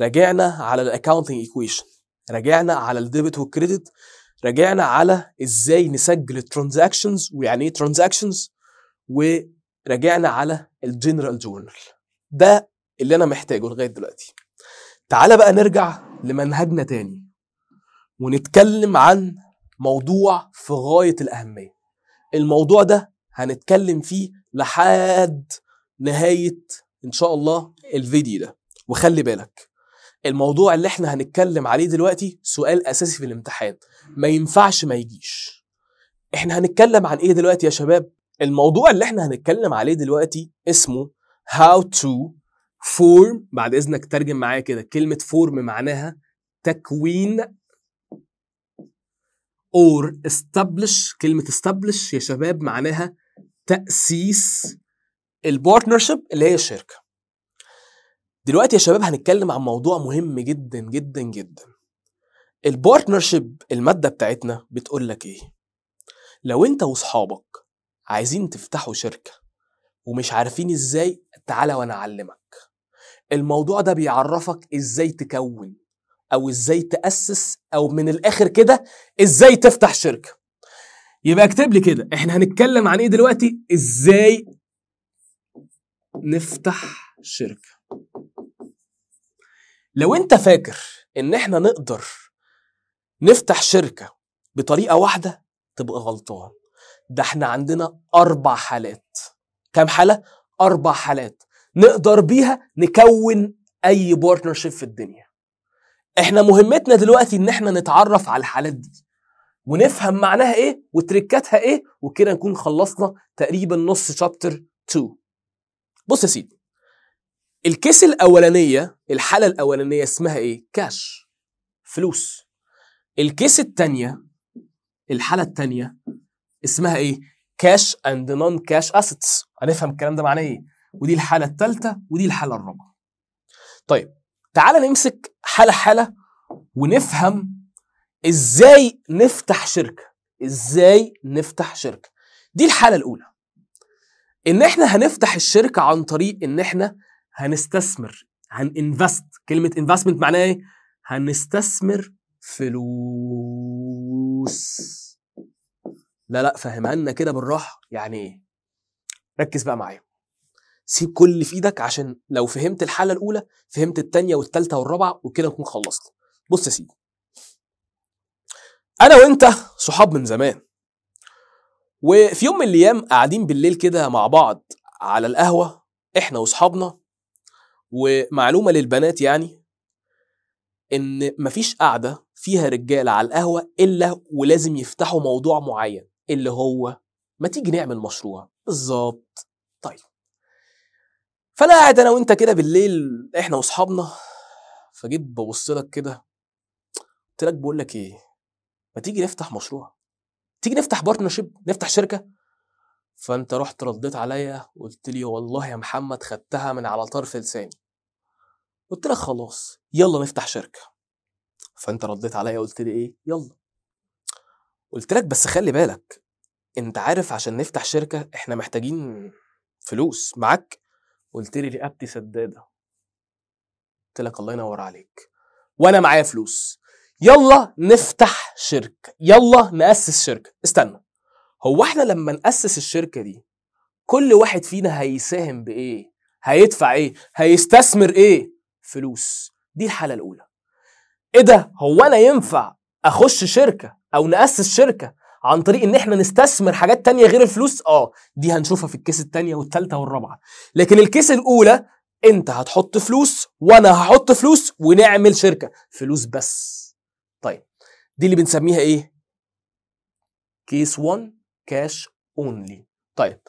راجعنا على الاكاونتنج ايكويشن راجعنا على الديبت والكريدت راجعنا على ازاي نسجل الترانزاكشنز ويعني ايه ترانزاكشنز وراجعنا على الجنرال جورنال ده اللي انا محتاجه لغايه دلوقتي تعال بقى نرجع لمنهجنا تاني ونتكلم عن موضوع في غايه الاهميه الموضوع ده هنتكلم فيه لحد نهايه ان شاء الله الفيديو ده وخلي بالك الموضوع اللي احنا هنتكلم عليه دلوقتي سؤال اساسي في الامتحان ما ينفعش ما يجيش احنا هنتكلم عن ايه دلوقتي يا شباب الموضوع اللي احنا هنتكلم عليه دلوقتي اسمه how to form بعد اذنك ترجم معايا كده كلمه form معناها تكوين or establish كلمه establish يا شباب معناها تاسيس البارتنرشيب اللي هي الشركه دلوقتي يا شباب هنتكلم عن موضوع مهم جدا جدا جدا البارتنرشيب المادة بتاعتنا بتقول لك ايه لو انت واصحابك عايزين تفتحوا شركة ومش عارفين ازاي تعالى وانا اعلمك الموضوع ده بيعرفك ازاي تكون او ازاي تأسس او من الاخر كده ازاي تفتح شركة يبقى اكتب لي كده احنا هنتكلم عن ايه دلوقتي ازاي نفتح شركة لو انت فاكر ان احنا نقدر نفتح شركه بطريقه واحده تبقى غلطان ده احنا عندنا اربع حالات كام حاله اربع حالات نقدر بيها نكون اي بارتنرشيب في الدنيا احنا مهمتنا دلوقتي ان احنا نتعرف على الحالات دي ونفهم معناها ايه وتركاتها ايه وكده نكون خلصنا تقريبا نص شابتر 2 بص يا سيدي الكيس الاولانيه الحاله الاولانيه اسمها ايه كاش فلوس الكيس الثانيه الحاله الثانيه اسمها ايه كاش اند نون كاش اسيتس هنفهم الكلام ده معناه ايه ودي الحاله الثالثه ودي الحاله الرابعه طيب تعال نمسك حاله حاله ونفهم ازاي نفتح شركه ازاي نفتح شركه دي الحاله الاولى ان احنا هنفتح الشركه عن طريق ان احنا هنستثمر هننفست كلمه انفستمنت معناها ايه هنستثمر فلوس لا لا فهمها لنا كده بالراحه يعني ايه ركز بقى معايا سيب كل اللي في ايدك عشان لو فهمت الحاله الاولى فهمت التانية والتالتة والرابعه وكده تكون خلصت بص يا سيدي انا وانت صحاب من زمان وفي يوم من الايام قاعدين بالليل كده مع بعض على القهوه احنا وصحابنا ومعلومه للبنات يعني ان مفيش قعده فيها رجاله على القهوه الا ولازم يفتحوا موضوع معين اللي هو ما تيجي نعمل مشروع بالظبط طيب فانا قاعد انا وانت كده بالليل احنا واصحابنا فجيت ببص لك كده قلت لك بقول لك ايه ما تيجي نفتح مشروع تيجي نفتح بارتنرشيب نفتح شركه فانت رحت رديت عليا وقلت لي والله يا محمد خدتها من على طرف لساني قلت لك خلاص يلا نفتح شركه فانت رديت عليا وقلت لي ايه يلا قلت لك بس خلي بالك انت عارف عشان نفتح شركه احنا محتاجين فلوس معاك قلت لي رقبتي سداده قلت لك الله ينور عليك وانا معايا فلوس يلا نفتح شركه يلا ناسس شركه استنى هو احنا لما نأسس الشركة دي كل واحد فينا هيساهم بإيه؟ هيدفع إيه؟ هيستثمر إيه؟ فلوس دي الحالة الأولى إيه ده؟ هو أنا ينفع أخش شركة أو نأسس شركة عن طريق ان احنا نستثمر حاجات تانية غير الفلوس اه دي هنشوفها في الكيس التانية والتالتة والرابعة لكن الكيس الاولى انت هتحط فلوس وانا هحط فلوس ونعمل شركة فلوس بس طيب دي اللي بنسميها ايه كيس 1 كاش اونلي طيب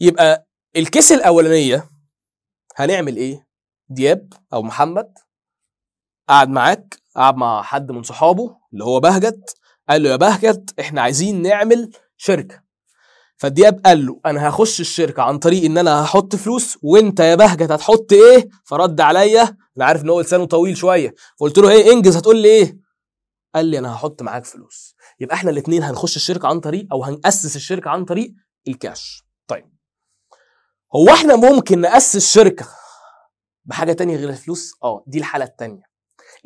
يبقى الكيس الاولانيه هنعمل ايه دياب او محمد قعد معاك قعد مع حد من صحابه اللي هو بهجت قال له يا بهجت احنا عايزين نعمل شركه فدياب قال له انا هخش الشركه عن طريق ان انا هحط فلوس وانت يا بهجت هتحط ايه فرد عليا انا عارف ان هو لسانه طويل شويه فقلت له ايه انجز هتقول لي ايه قال لي انا هحط معاك فلوس يبقى احنا الاثنين هنخش الشركه عن طريق او هنأسس الشركه عن طريق الكاش طيب هو احنا ممكن نأسس شركه بحاجه تانية غير الفلوس اه دي الحاله الثانيه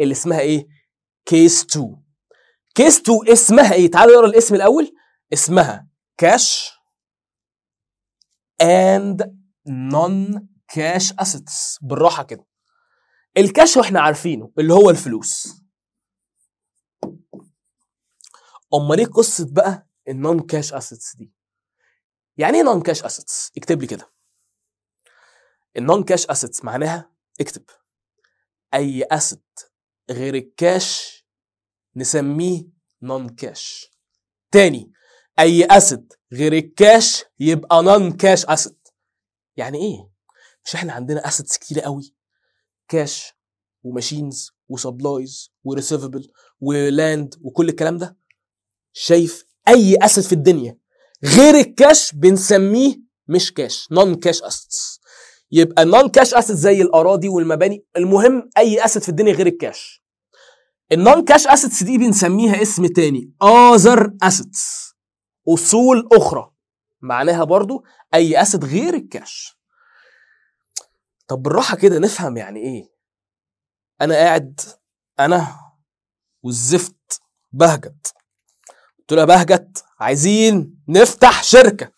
اللي اسمها ايه كيس 2 كيس 2 اسمها ايه تعالوا نقرا الاسم الاول اسمها كاش اند نون كاش اسيتس بالراحه كده الكاش واحنا عارفينه اللي هو الفلوس امال ايه قصه بقى النون كاش اسيتس دي يعني ايه نون كاش اسيتس اكتب لي كده النون كاش اسيتس معناها اكتب اي اسيت غير الكاش نسميه نون كاش تاني اي اسيت غير الكاش يبقى نون كاش اسيت يعني ايه مش احنا عندنا اسيتس كتير قوي كاش وماشينز وسبلايز وريسيفبل ولاند وكل الكلام ده شايف اي اسد في الدنيا غير الكاش بنسميه مش كاش نون كاش اسيتس يبقى النون كاش اسيت زي الاراضي والمباني المهم اي اسيت في الدنيا غير الكاش النون كاش اسيتس دي بنسميها اسم تاني اذر اسيتس اصول اخرى معناها برضو اي اسيت غير الكاش طب بالراحه كده نفهم يعني ايه انا قاعد انا والزفت بهجت قلت له يا بهجت عايزين نفتح شركه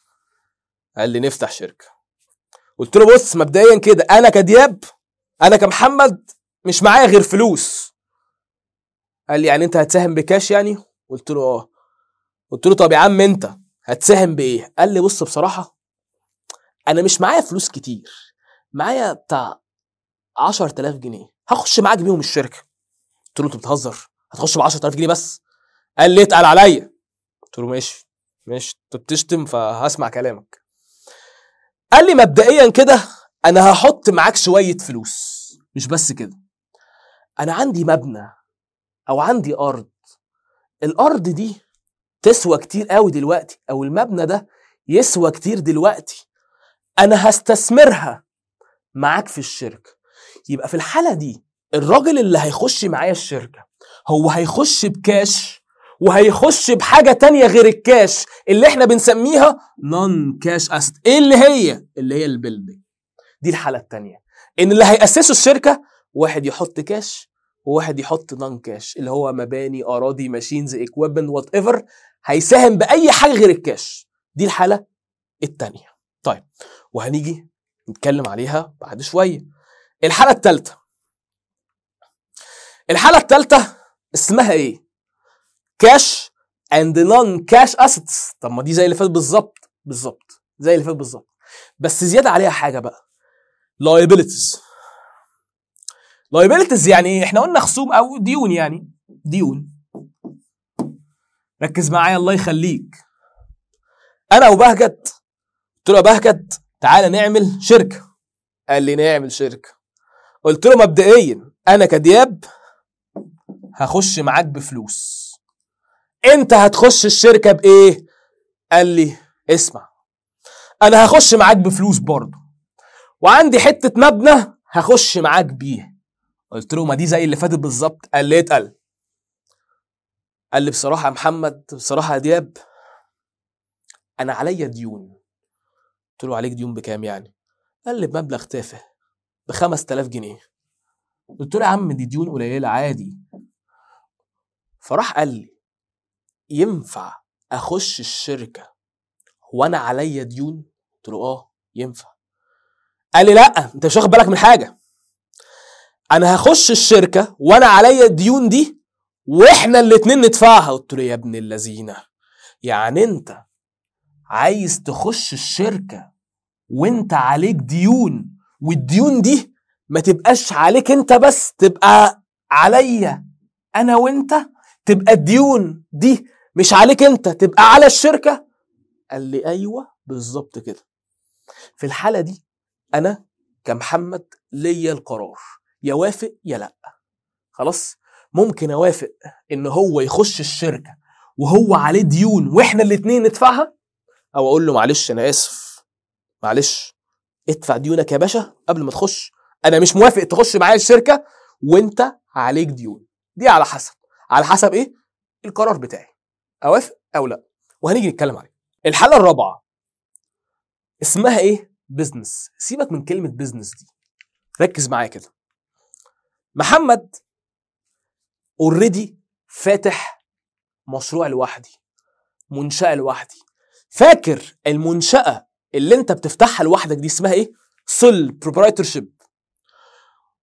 قال لي نفتح شركه قلت له بص مبدئيا كده انا كدياب انا كمحمد مش معايا غير فلوس قال لي يعني انت هتساهم بكاش يعني قلت له اه قلت له طب يا عم انت هتساهم بايه قال لي بص بصراحه انا مش معايا فلوس كتير معايا بتاع 10000 جنيه هخش معاك بيهم الشركه قلت له انت بتهزر هتخش ب 10000 جنيه بس قال لي اتقل عليا قلت له ماشي ماشي انت بتشتم فهسمع كلامك قال لي مبدئيا كده انا هحط معاك شويه فلوس مش بس كده انا عندي مبنى او عندي ارض الارض دي تسوى كتير قوي دلوقتي او المبنى ده يسوى كتير دلوقتي انا هستثمرها معاك في الشركه يبقى في الحاله دي الراجل اللي هيخش معايا الشركه هو هيخش بكاش وهيخش بحاجه تانية غير الكاش اللي احنا بنسميها نون كاش اسيت ايه اللي هي اللي هي البيلدينج دي الحاله التانية ان اللي هيأسسوا الشركه واحد يحط كاش وواحد يحط نون كاش اللي هو مباني اراضي ماشينز اكويبمنت وات ايفر هيساهم باي حاجه غير الكاش دي الحاله التانية طيب وهنيجي نتكلم عليها بعد شويه الحاله الثالثه الحاله الثالثه اسمها ايه كاش اند نون كاش اسيتس طب ما دي زي اللي فات بالظبط بالظبط زي اللي فات بالظبط بس زياده عليها حاجه بقى لايبيلتيز لايبيلتيز يعني إيه؟ احنا قلنا خصوم او ديون يعني ديون ركز معايا الله يخليك انا وبهجت قلت له بهجت تعالى نعمل شركه قال لي نعمل شركه قلت له مبدئيا انا كدياب هخش معاك بفلوس انت هتخش الشركه بايه قال لي اسمع انا هخش معاك بفلوس برضه وعندي حته مبنى هخش معاك بيه قلت له ما دي زي اللي فاتت بالظبط قال لي اتقل قال لي بصراحه يا محمد بصراحه يا دياب انا عليا ديون قلت له عليك ديون بكام يعني قال لي بمبلغ تافه ب 5000 جنيه قلت له يا عم دي ديون قليله عادي فراح قال لي ينفع اخش الشركه وانا عليا ديون قلت له اه ينفع قال لي لا انت مش واخد بالك من حاجه انا هخش الشركه وانا عليا الديون دي واحنا الاتنين ندفعها قلت له يا ابن اللذينه يعني انت عايز تخش الشركه وانت عليك ديون والديون دي ما تبقاش عليك انت بس تبقى عليا انا وانت تبقى الديون دي مش عليك انت تبقى على الشركه قال لي ايوه بالظبط كده في الحاله دي انا كمحمد ليا القرار يا وافق يا لا خلاص ممكن اوافق ان هو يخش الشركه وهو عليه ديون واحنا الاتنين ندفعها او اقول له معلش انا اسف معلش ادفع ديونك يا باشا قبل ما تخش انا مش موافق تخش معايا الشركه وانت عليك ديون دي على حسب على حسب ايه القرار بتاعي اوافق او لا وهنيجي نتكلم عليه الحاله الرابعه اسمها ايه بزنس سيبك من كلمه بزنس دي ركز معايا كده محمد اوريدي فاتح مشروع لوحدي منشاه لوحدي فاكر المنشاه اللي انت بتفتحها لوحدك دي اسمها ايه سول بروبرايتورشيب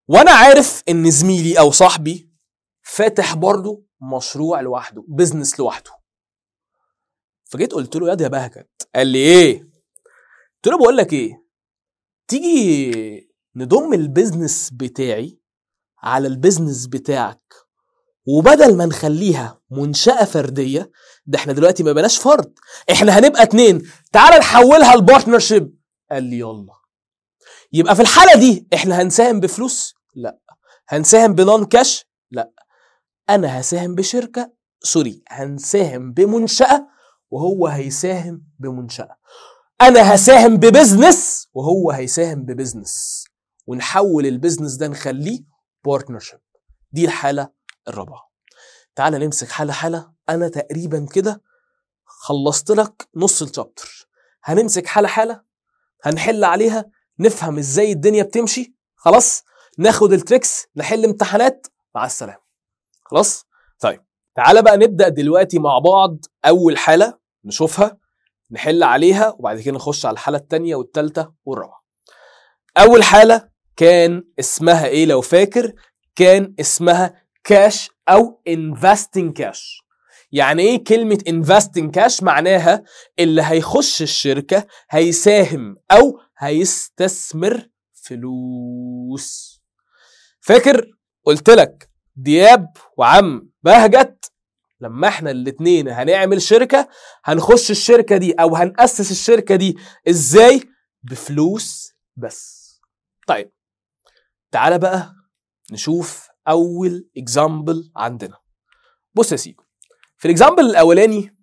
وانا عارف ان زميلي او صاحبي فاتح برضه مشروع لوحده بزنس لوحده فجيت قلت له ياض يا بهجت قال لي ايه قلت له بقول لك ايه تيجي نضم البيزنس بتاعي على البيزنس بتاعك وبدل ما نخليها منشأة فردية ده احنا دلوقتي ما بلاش فرد احنا هنبقى اتنين تعال نحولها لبارتنرشيب قال لي يلا يبقى في الحالة دي احنا هنساهم بفلوس لا هنساهم بنون كاش لا انا هساهم بشركة سوري هنساهم بمنشأة وهو هيساهم بمنشأة أنا هساهم ببزنس وهو هيساهم ببزنس ونحول البزنس ده نخليه بارتنرشيب دي الحالة الرابعة تعال نمسك حالة حالة أنا تقريبا كده خلصت لك نص الشابتر هنمسك حالة حالة هنحل عليها نفهم ازاي الدنيا بتمشي خلاص ناخد التريكس نحل امتحانات مع السلامة خلاص طيب تعال بقى نبدأ دلوقتي مع بعض أول حالة نشوفها نحل عليها وبعد كده نخش على الحالة التانية والتالتة والرابعة أول حالة كان اسمها إيه لو فاكر كان اسمها كاش أو انفستنج كاش يعني ايه كلمة investing cash معناها اللي هيخش الشركة هيساهم او هيستثمر فلوس فاكر قلت لك دياب وعم بهجت لما احنا الاتنين هنعمل شركه هنخش الشركه دي او هنأسس الشركه دي ازاي بفلوس بس طيب تعالى بقى نشوف اول اكزامبل عندنا بص يا سيدي في الاكزامبل الاولاني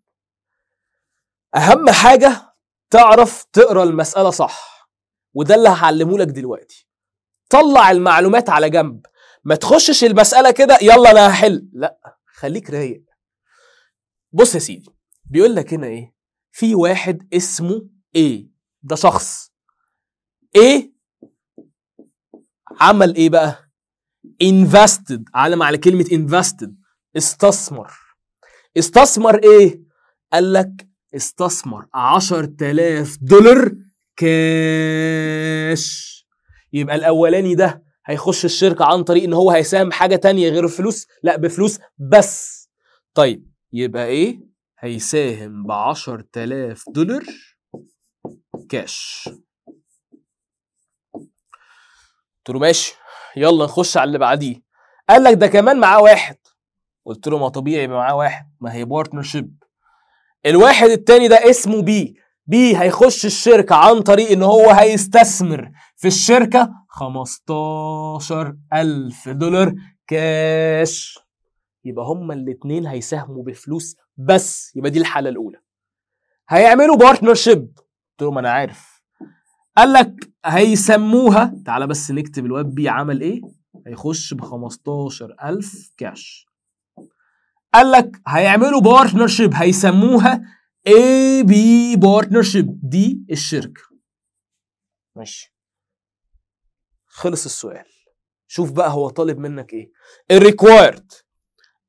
اهم حاجه تعرف تقرا المساله صح وده اللي هعلمه لك دلوقتي طلع المعلومات على جنب ما تخشش المساله كده يلا انا هحل لا خليك رايق بص يا سيدي بيقول لك هنا ايه في واحد اسمه ايه ده شخص ايه عمل ايه بقى invested علم على كلمة invested استثمر استثمر ايه قال لك استثمر 10000 دولار كاش يبقى الاولاني ده هيخش الشركة عن طريق ان هو هيساهم حاجة تانية غير الفلوس لا بفلوس بس طيب يبقى ايه هيساهم بعشر تلاف دولار كاش قلت له ماشي يلا نخش على اللي بعديه قال لك ده كمان معاه واحد قلت له ما طبيعي يبقى معاه واحد ما هي بارتنرشيب الواحد التاني ده اسمه بي بي هيخش الشركة عن طريق ان هو هيستثمر في الشركة 15000 دولار كاش يبقى هما الاثنين هيساهموا بفلوس بس يبقى دي الحاله الاولى هيعملوا بارتنرشيب قلت لهم انا عارف قال لك هيسموها تعالى بس نكتب الواد بي عمل ايه هيخش ب 15000 كاش قال لك هيعملوا بارتنرشيب هيسموها اي بي بارتنرشيب دي الشركه ماشي خلص السؤال شوف بقى هو طالب منك ايه الريكوايرد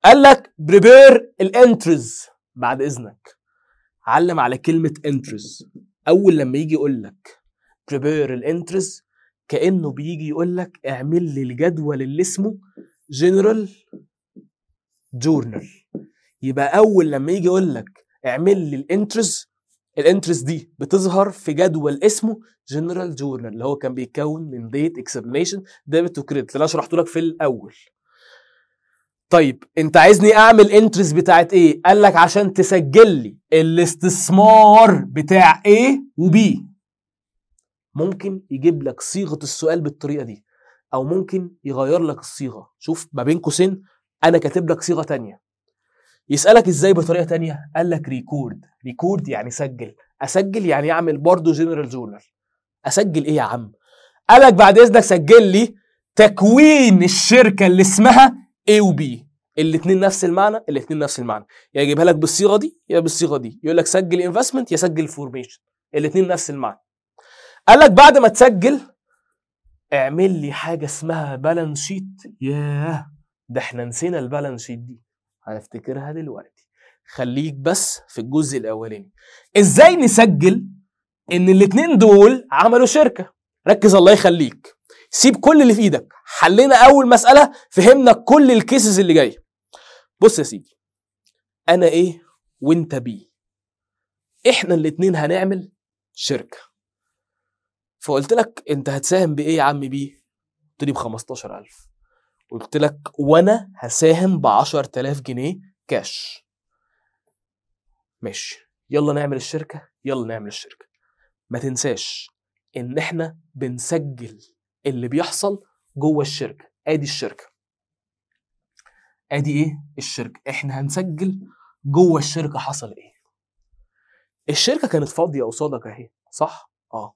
قال لك بريبير الانترز بعد اذنك علم على كلمه انترز اول لما يجي يقول لك بريبير الانترز كانه بيجي يقول لك اعمل لي الجدول اللي اسمه جنرال جورنال يبقى اول لما يجي يقول لك اعمل لي الانترز الانترز دي بتظهر في جدول اسمه جنرال جورنال اللي هو كان بيتكون من ديت اكسبلانيشن ديبت وكريدت اللي انا شرحته لك في الاول طيب انت عايزني اعمل انترست بتاعت ايه قال لك عشان تسجل لي الاستثمار بتاع ايه وبي ممكن يجيب لك صيغه السؤال بالطريقه دي او ممكن يغير لك الصيغه شوف ما بين قوسين انا كاتب لك صيغه تانية يسالك ازاي بطريقه تانية قال لك ريكورد ريكورد يعني سجل اسجل يعني اعمل برضه جنرال جورنال اسجل ايه يا عم قالك بعد اذنك سجل لي تكوين الشركه اللي اسمها A وB الاثنين نفس المعنى الاثنين نفس المعنى يا يجيبها لك بالصيغه دي يا بالصيغه دي يقول لك سجل انفستمنت يا سجل فورميشن الاثنين نفس المعنى قال لك بعد ما تسجل اعمل لي حاجه اسمها بالانس شيت ياه ده احنا نسينا البالانس شيت دي هنفتكرها دلوقتي خليك بس في الجزء الاولاني ازاي نسجل ان الاثنين دول عملوا شركه ركز الله يخليك سيب كل اللي في ايدك حلينا اول مساله فهمنا كل الكيسز اللي جايه بص يا سيدي انا ايه وانت بي احنا الاتنين هنعمل شركه فقلت لك انت هتساهم بايه يا عم بي قلت لي ب 15000 قلت لك وانا هساهم ب 10000 جنيه كاش ماشي يلا نعمل الشركه يلا نعمل الشركه ما تنساش ان احنا بنسجل اللي بيحصل جوه الشركه ادي الشركه ادي ايه الشركه احنا هنسجل جوه الشركه حصل ايه الشركه كانت فاضيه قصادك اهي صح اه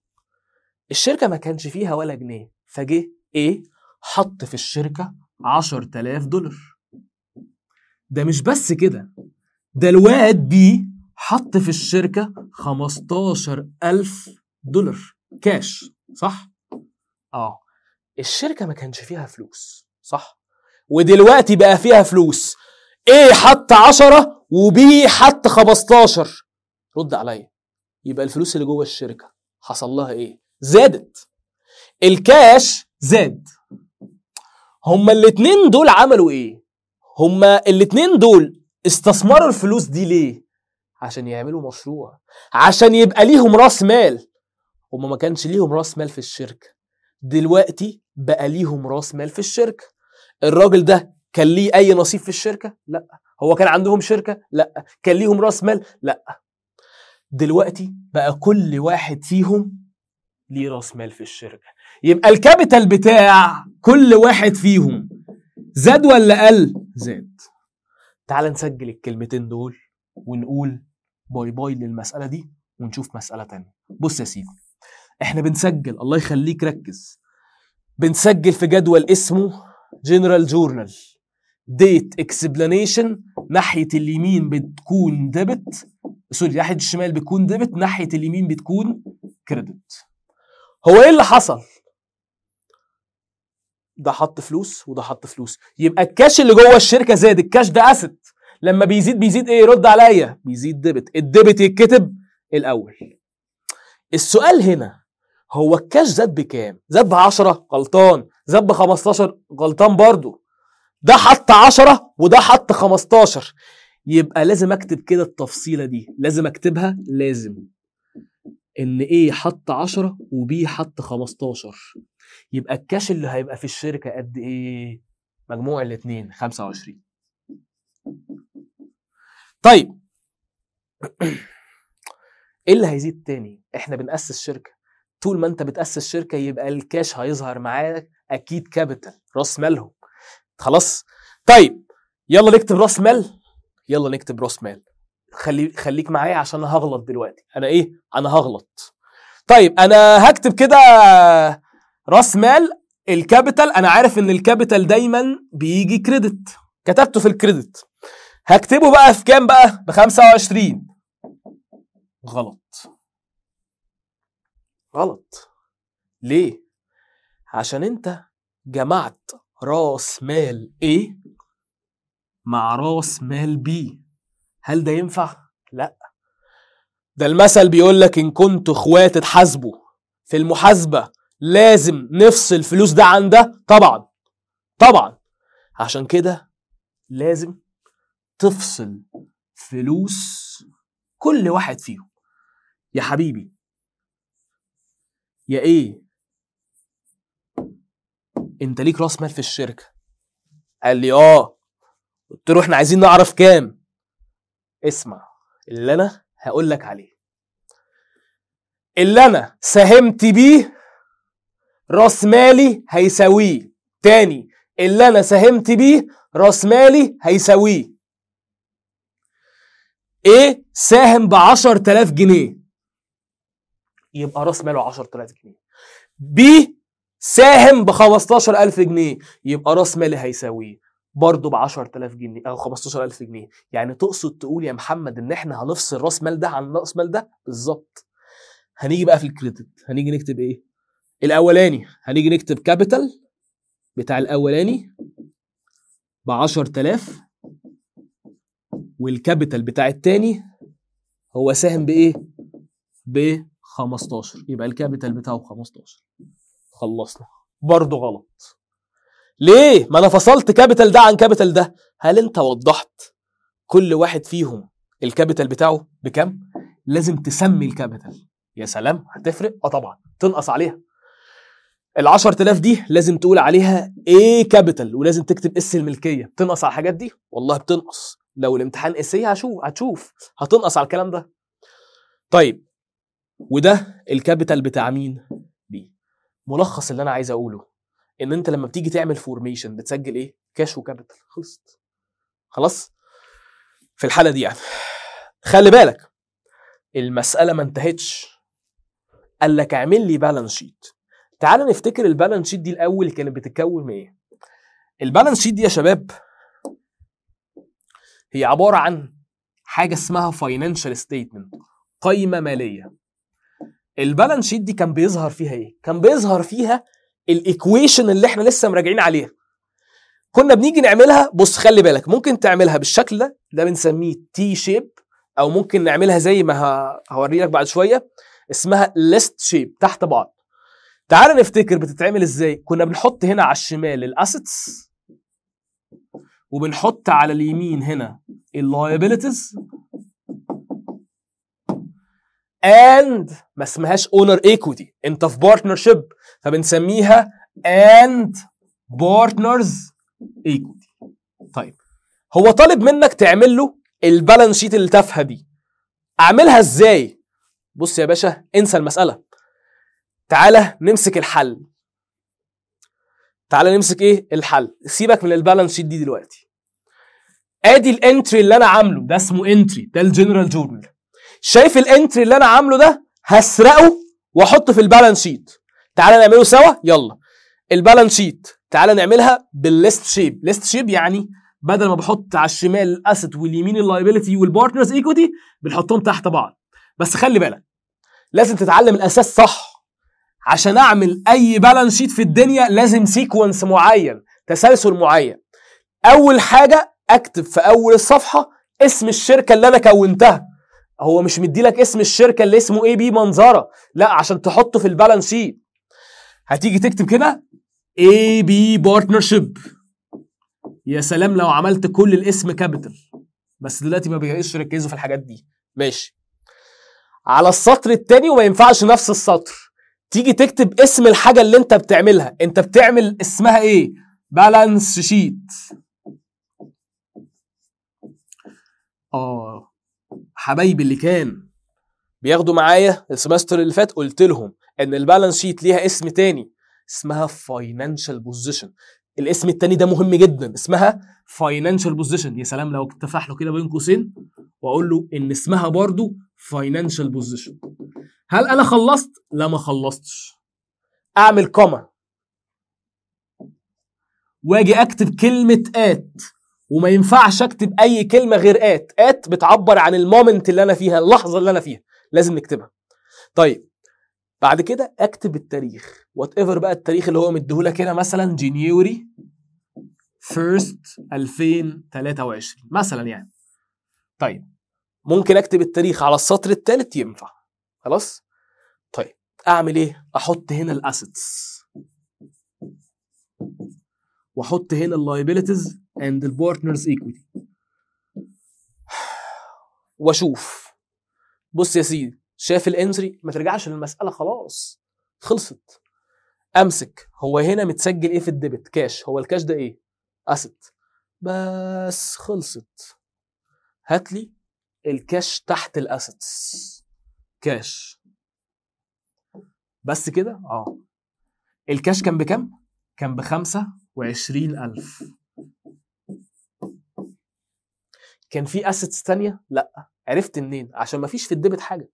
الشركه ما كانش فيها ولا جنيه فجه ايه حط في الشركه 10000 دولار ده مش بس كده ده الواد بي حط في الشركه 15000 دولار كاش صح اه الشركه ما كانش فيها فلوس صح ودلوقتي بقى فيها فلوس ايه حط 10 وبي حط 15 رد عليا يبقى الفلوس اللي جوه الشركه حصل لها ايه زادت الكاش زاد هما الاتنين دول عملوا ايه هما الاتنين دول استثمروا الفلوس دي ليه عشان يعملوا مشروع عشان يبقى ليهم راس مال هما ما كانش ليهم راس مال في الشركه دلوقتي بقى ليهم راس مال في الشركه الراجل ده كان ليه اي نصيب في الشركه لا هو كان عندهم شركه لا كان ليهم راس مال لا دلوقتي بقى كل واحد فيهم ليه راس مال في الشركه يبقى الكابيتال بتاع كل واحد فيهم زاد ولا قل زاد تعال نسجل الكلمتين دول ونقول باي باي للمساله دي ونشوف مساله تانية بص يا سيدي احنا بنسجل الله يخليك ركز بنسجل في جدول اسمه جنرال جورنال ديت اكسبلانيشن ناحيه اليمين بتكون ديبت سوري ناحيه الشمال بتكون ديبت ناحيه اليمين بتكون كريدت هو ايه اللي حصل ده حط فلوس وده حط فلوس يبقى الكاش اللي جوه الشركه زاد الكاش ده اسيت لما بيزيد بيزيد ايه رد عليا بيزيد ديبت الديبت يتكتب الاول السؤال هنا هو الكاش زاد بكام؟ زاد ب 10 غلطان، زاد ب 15 غلطان برضه. ده حط 10 وده حط 15 يبقى لازم اكتب كده التفصيله دي، لازم اكتبها لازم. ان ايه حط 10 وبي حط 15 يبقى الكاش اللي هيبقى في الشركه قد ايه؟ مجموع الاثنين 25. طيب ايه اللي هيزيد تاني؟ احنا بنأسس شركه طول ما انت بتاسس شركه يبقى الكاش هيظهر معاك اكيد كابيتال راس مالهم خلاص طيب يلا نكتب راس مال يلا نكتب راس مال خلي خليك معايا عشان انا هغلط دلوقتي انا ايه انا هغلط طيب انا هكتب كده راس مال الكابيتال انا عارف ان الكابيتال دايما بيجي كريدت كتبته في الكريدت هكتبه بقى في كام بقى ب 25 غلط غلط ليه عشان انت جمعت راس مال A مع راس مال B هل ده ينفع لا ده المثل بيقول لك ان كنتوا اخوات اتحاسبوا في المحاسبه لازم نفصل الفلوس ده عن ده طبعا طبعا عشان كده لازم تفصل فلوس كل واحد فيهم يا حبيبي يا ايه انت ليك راس مال في الشركه قال لي اه قلت له احنا عايزين نعرف كام اسمع اللي انا هقول لك عليه اللي انا ساهمت بيه راس مالي هيساويه تاني اللي انا ساهمت بيه راس مالي هيساويه ايه ساهم ب 10000 جنيه يبقى راس ماله 10000 جنيه بي ساهم ب 15000 جنيه يبقى راس مالي هيساويه برضه ب 10000 جنيه او 15000 جنيه يعني تقصد تقول يا محمد ان احنا هنفصل راس مال ده عن راس مال ده بالظبط هنيجي بقى في الكريدت هنيجي نكتب ايه الاولاني هنيجي نكتب كابيتال بتاع الاولاني ب 10000 والكابيتال بتاع الثاني هو ساهم بايه ب 15 يبقى الكابيتال بتاعه 15 خلصنا برضه غلط ليه ما انا فصلت كابيتال ده عن كابيتال ده هل انت وضحت كل واحد فيهم الكابيتال بتاعه بكام لازم تسمي الكابيتال يا سلام هتفرق اه طبعا تنقص عليها ال 10000 دي لازم تقول عليها ايه كابيتال ولازم تكتب اس الملكيه تنقص على الحاجات دي والله بتنقص لو الامتحان اسيه هشوف هتشوف هتنقص على الكلام ده طيب وده الكابيتال بتاع مين؟ بي ملخص اللي انا عايز اقوله ان انت لما بتيجي تعمل فورميشن بتسجل ايه؟ كاش وكابيتال خلصت خلاص؟ في الحاله دي يعني خلي بالك المساله ما انتهتش قال لك اعمل لي بالانس شيت تعال نفتكر البالانس شيت دي الاول كانت بتتكون من ايه؟ البالانس شيت دي يا شباب هي عباره عن حاجه اسمها فاينانشال ستيتمنت قائمه ماليه البالانس شيت دي كان بيظهر فيها ايه كان بيظهر فيها الايكويشن اللي احنا لسه مراجعين عليها كنا بنيجي نعملها بص خلي بالك ممكن تعملها بالشكل ده ده بنسميه تي شيب او ممكن نعملها زي ما هوري لك بعد شويه اسمها ليست شيب تحت بعض تعال نفتكر بتتعمل ازاي كنا بنحط هنا على الشمال الاسيتس وبنحط على اليمين هنا اللايبيلتيز and ما اسمهاش اونر ايكويتي انت في شيب فبنسميها اند بارتنرز ايكويتي طيب هو طالب منك تعمل له البالانس شيت التافهه دي اعملها ازاي بص يا باشا انسى المساله تعالى نمسك الحل تعالى نمسك ايه الحل سيبك من البالانس شيت دي دلوقتي ادي الانتري اللي انا عامله ده اسمه انتري ده الجنرال جورنال شايف الانتري اللي انا عامله ده هسرقه واحطه في البالانس شيت تعال نعمله سوا يلا البالانس شيت تعال نعملها بالليست شيب ليست شيب يعني بدل ما بحط على الشمال الاسيت واليمين اللايبيلتي والبارتنرز ايكوتي بنحطهم تحت بعض بس خلي بالك لازم تتعلم الاساس صح عشان اعمل اي بالانس شيت في الدنيا لازم سيكونس معين تسلسل معين اول حاجه اكتب في اول الصفحه اسم الشركه اللي انا كونتها هو مش مديلك اسم الشركه اللي اسمه اي بي منظره لا عشان تحطه في البالانس شيت هتيجي تكتب كده اي بي بارتنرشيب يا سلام لو عملت كل الاسم كابيتال بس دلوقتي ما بيجيش يركزوا في الحاجات دي ماشي على السطر الثاني وما ينفعش نفس السطر تيجي تكتب اسم الحاجه اللي انت بتعملها انت بتعمل اسمها ايه بالانس شيت اه حبايبي اللي كان بياخدوا معايا السمستر اللي فات قلت لهم ان البالانس شيت ليها اسم تاني اسمها فاينانشال بوزيشن الاسم التاني ده مهم جدا اسمها فاينانشال بوزيشن يا سلام لو كنت له كده بين قوسين واقول له ان اسمها برضو فاينانشال بوزيشن هل انا خلصت لا ما خلصتش اعمل كومة واجي اكتب كلمه ات وما ينفعش اكتب اي كلمه غير ات ات بتعبر عن المومنت اللي انا فيها اللحظه اللي انا فيها لازم نكتبها طيب بعد كده اكتب التاريخ وات ايفر بقى التاريخ اللي هو مديهولك هنا مثلا جينيوري 1st 2023 مثلا يعني طيب ممكن اكتب التاريخ على السطر الثالث ينفع خلاص طيب اعمل ايه احط هنا الاسيتس واحط هنا اللايبيلتيز اند البارتنرز ايكويتي واشوف بص يا سيدي شاف الانتري ما ترجعش للمساله خلاص خلصت امسك هو هنا متسجل ايه في الديبت كاش هو الكاش ده ايه اسيت بس خلصت هات لي الكاش تحت الاسيتس كاش بس كده اه الكاش كان بكام كان بخمسة وعشرين ألف كان في اسيتس تانية؟ لا عرفت منين؟ عشان ما فيش في الديبت حاجة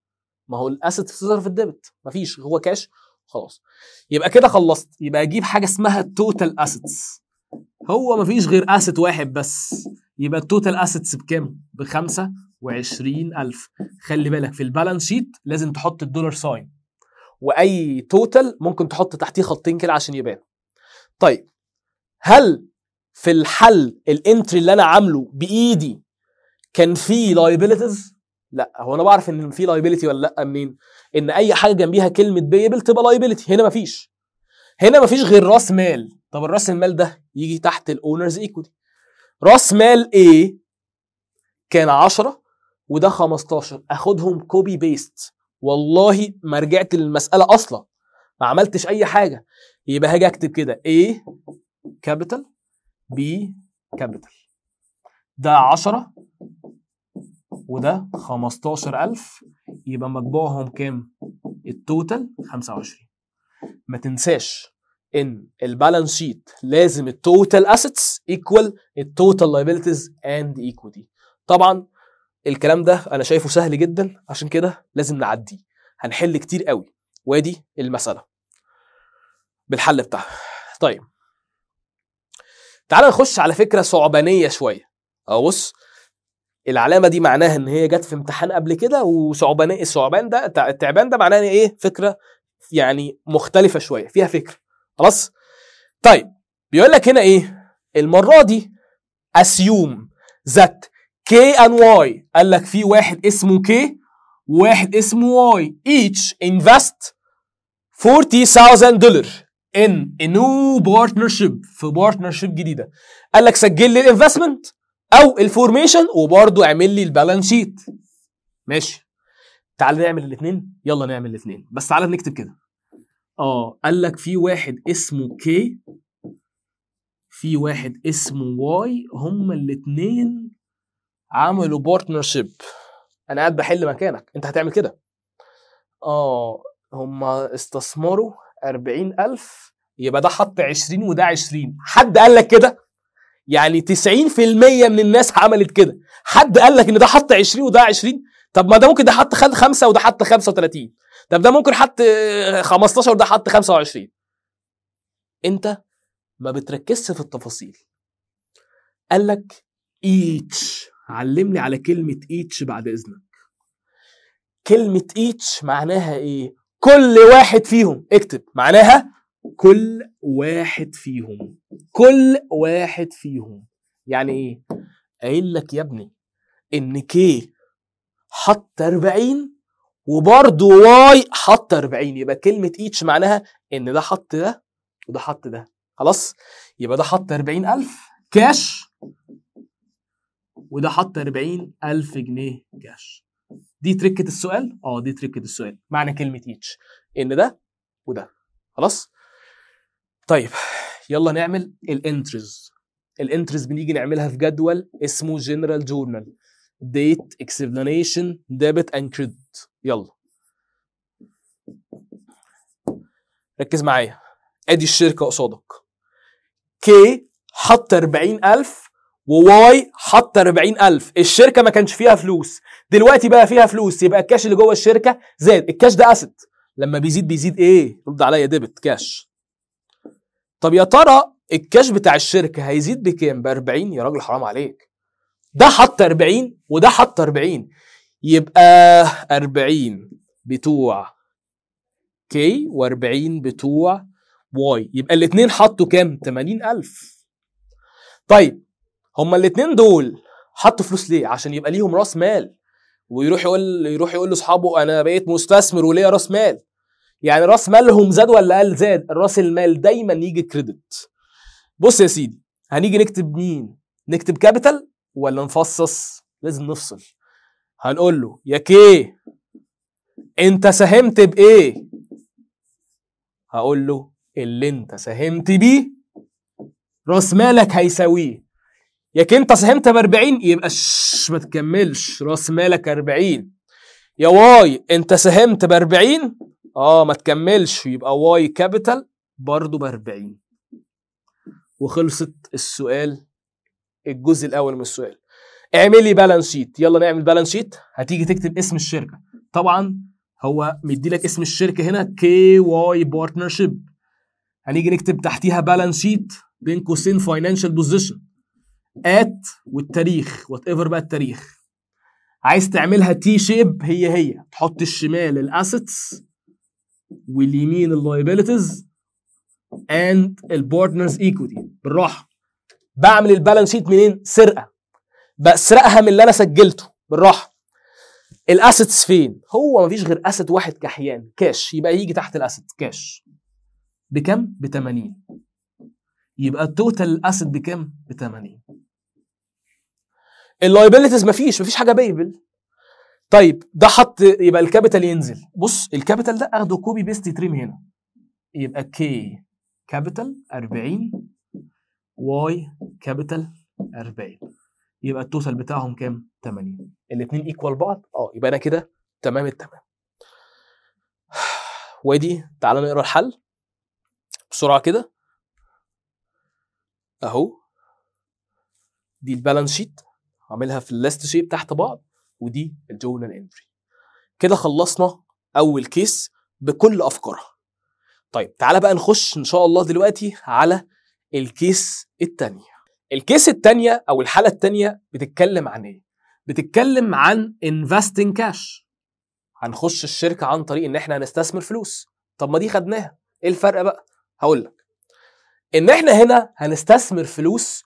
ما هو الاسيتس بتظهر في الديبت ما فيش هو كاش خلاص يبقى كده خلصت يبقى اجيب حاجة اسمها التوتال اسيتس هو ما فيش غير اسيت واحد بس يبقى التوتال اسيتس بكام؟ ب 25000 خلي بالك في البالانس شيت لازم تحط الدولار ساين واي توتال ممكن تحط تحتيه خطين كده عشان يبان طيب هل في الحل الانتري اللي انا عامله بايدي كان في لايبيلتيز؟ لا هو انا بعرف ان في لايبيلتي ولا لا منين ان اي حاجه جنبيها كلمه بيبل تبقى لايبيلتي هنا مفيش هنا مفيش غير راس مال طب الراس المال ده يجي تحت الاونرز ايكوتي راس مال ايه كان 10 وده 15 اخدهم كوبي بيست والله ما رجعت للمساله اصلا ما عملتش اي حاجه يبقى هاجي اكتب كده ايه كابيتال بي كابيتال ده 10 وده 15000 يبقى مجموعهم كام؟ التوتال 25 ما تنساش ان البالانس شيت لازم التوتال اسيتس ايكوال التوتال لايبيلتيز اند ايكويتي طبعا الكلام ده انا شايفه سهل جدا عشان كده لازم نعديه هنحل كتير قوي وادي المساله بالحل بتاعها طيب تعال نخش على فكره صعبانيه شويه أه، بص العلامه دي معناها ان هي جت في امتحان قبل كده وصعبان الصعبان ده التعبان ده معناه ايه فكره يعني مختلفه شويه فيها فكره خلاص طيب بيقول لك هنا ايه المره دي اسيوم ذات كي ان واي قال لك في واحد اسمه كي وواحد اسمه واي each invest 40000 دولار ان نيو بارتنرشيب في بارتنرشيب جديده قال لك سجل لي الانفستمنت او الفورميشن وبرضه اعمل لي البالانس شيت ماشي تعال نعمل الاثنين يلا نعمل الاثنين بس تعال نكتب كده اه قال لك في واحد اسمه كي في واحد اسمه واي هما الاثنين عملوا بارتنرشيب انا قاعد بحل مكانك انت هتعمل كده اه هما استثمروا 40000 يبقى ده حط 20 وده 20 حد قال لك كده يعني 90% من الناس عملت كده حد قال لك ان ده حط 20 وده 20 طب ما ده ممكن ده حط خد 5 وده حط 35 طب ده ممكن حط 15 وده حط 25 انت ما بتركزش في التفاصيل قال لك ايتش علمني على كلمه ايتش بعد اذنك كلمه ايتش معناها ايه كل واحد فيهم اكتب معناها كل واحد فيهم كل واحد فيهم يعني ايه قايل لك يا ابني ان كي حط 40 وبرده واي حط 40 يبقى كلمه ايتش معناها ان ده حط ده وده حط ده خلاص يبقى ده حط 40000 كاش وده حط 40000 جنيه كاش دي تركه السؤال اه دي تركه السؤال معنى كلمه ايتش ان ده وده خلاص طيب يلا نعمل الانترز الانترز بنيجي نعملها في جدول اسمه جنرال جورنال ديت اكسبلانيشن ديبت اند كريدت يلا ركز معايا ادي الشركه قصادك كي حط 40000 وواي حط 40000 الشركه ما كانش فيها فلوس دلوقتي بقى فيها فلوس يبقى الكاش اللي جوه الشركه زاد الكاش ده اسد لما بيزيد بيزيد ايه رد عليا ديبت كاش طب يا ترى الكاش بتاع الشركه هيزيد بكام ب 40 يا راجل حرام عليك ده حط 40 وده حط 40 يبقى 40 بتوع كي و40 بتوع واي يبقى الاثنين حطوا كام 80000 طيب هما الاثنين دول حطوا فلوس ليه عشان يبقى ليهم راس مال ويروح يقول يروح يقول لاصحابه انا بقيت مستثمر وليا راس مال يعني راس مالهم زاد ولا قال زاد راس المال دايما يجي كريدت بص يا سيدي هنيجي نكتب مين نكتب كابيتال ولا نفصص لازم نفصل هنقول له يا كي انت ساهمت بايه هقول له اللي انت ساهمت بيه راس مالك هيساويه ياك انت ساهمت ب 40 يبقى شش ما تكملش راس مالك 40 يا واي انت ساهمت ب 40 اه ما تكملش يبقى واي كابيتال برضه ب 40 وخلصت السؤال الجزء الاول من السؤال اعملي بالانس شيت يلا نعمل بالانس شيت هتيجي تكتب اسم الشركه طبعا هو مدي لك اسم الشركه هنا كي واي بارتنرشيب هنيجي نكتب تحتيها بالانس شيت بين قوسين فاينانشال بوزيشن ات والتاريخ وات ايفر بقى التاريخ عايز تعملها تي شيب هي هي تحط الشمال الاسيتس واليمين اللايبيلتيز اند البارتنرز ايكوتي بالراحه بعمل البالانس شيت منين سرقه بسرقها من اللي انا سجلته بالراحه الاسيتس فين هو ما فيش غير اسيت واحد كحيان كاش يبقى يجي تحت الاسيت كاش بكم ب 80 يبقى التوتال اسيت بكم ب 80 اللايبيلتيز مفيش مفيش حاجه بيبل طيب ده حط يبقى الكابيتال ينزل بص الكابيتال ده اخده كوبي بيست تريم هنا يبقى كي كابيتال 40 واي كابيتال 40 يبقى التوتال بتاعهم كام 80 الاثنين ايكوال بعض اه يبقى انا كده تمام التمام وادي تعالى نقرا الحل بسرعه كده اهو دي البالانس شيت اعملها في اللاست شيب تحت بعض ودي الجورنال انتري كده خلصنا اول كيس بكل افكارها طيب تعالى بقى نخش ان شاء الله دلوقتي على الكيس الثانيه الكيس التانية او الحالة التانية بتتكلم عن ايه بتتكلم عن investing كاش هنخش الشركة عن طريق ان احنا هنستثمر فلوس طب ما دي خدناها ايه الفرق بقى هقول لك ان احنا هنا هنستثمر فلوس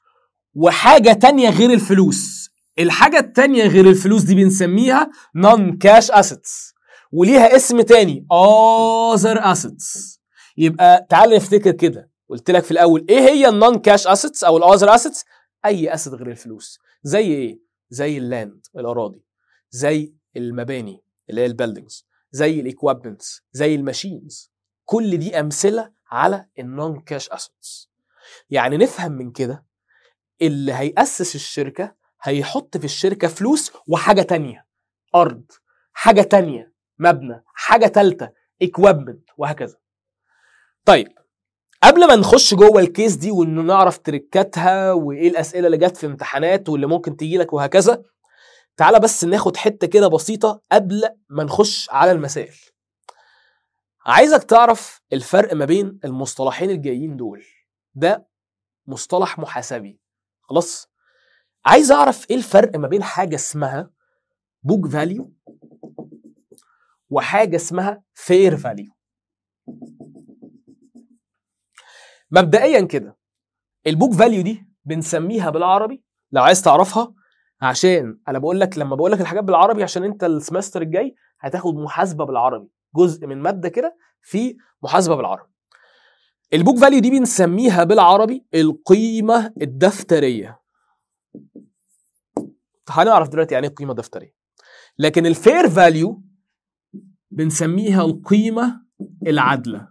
وحاجة تانية غير الفلوس الحاجة التانية غير الفلوس دي بنسميها نون كاش اسيتس وليها اسم تاني اذر اسيتس يبقى تعال نفتكر كده قلت لك في الاول ايه هي النون كاش اسيتس او الاذر اسيتس اي اسيت غير الفلوس زي ايه زي اللاند الاراضي زي المباني اللي هي البيلدينجز زي الايكويبمنتس زي الماشينز كل دي امثله على النون كاش اسيتس يعني نفهم من كده اللي هيأسس الشركه هيحط في الشركة فلوس وحاجة تانية أرض حاجة تانية مبنى حاجة تالتة إكوابمنت وهكذا طيب قبل ما نخش جوه الكيس دي وانه نعرف تركاتها وايه الاسئله اللي جت في امتحانات واللي ممكن تيجي لك وهكذا تعالى بس ناخد حته كده بسيطه قبل ما نخش على المسائل عايزك تعرف الفرق ما بين المصطلحين الجايين دول ده مصطلح محاسبي خلاص عايز اعرف ايه الفرق ما بين حاجه اسمها بوك فاليو وحاجه اسمها فير فاليو مبدئيا كده البوك فاليو دي بنسميها بالعربي لو عايز تعرفها عشان انا بقول لك لما بقول لك الحاجات بالعربي عشان انت السمستر الجاي هتاخد محاسبه بالعربي جزء من ماده كده في محاسبه بالعربي البوك فاليو دي بنسميها بالعربي القيمه الدفتريه هنعرف دلوقتي يعني ايه قيمه دفتريه لكن الفير فاليو بنسميها القيمه العادله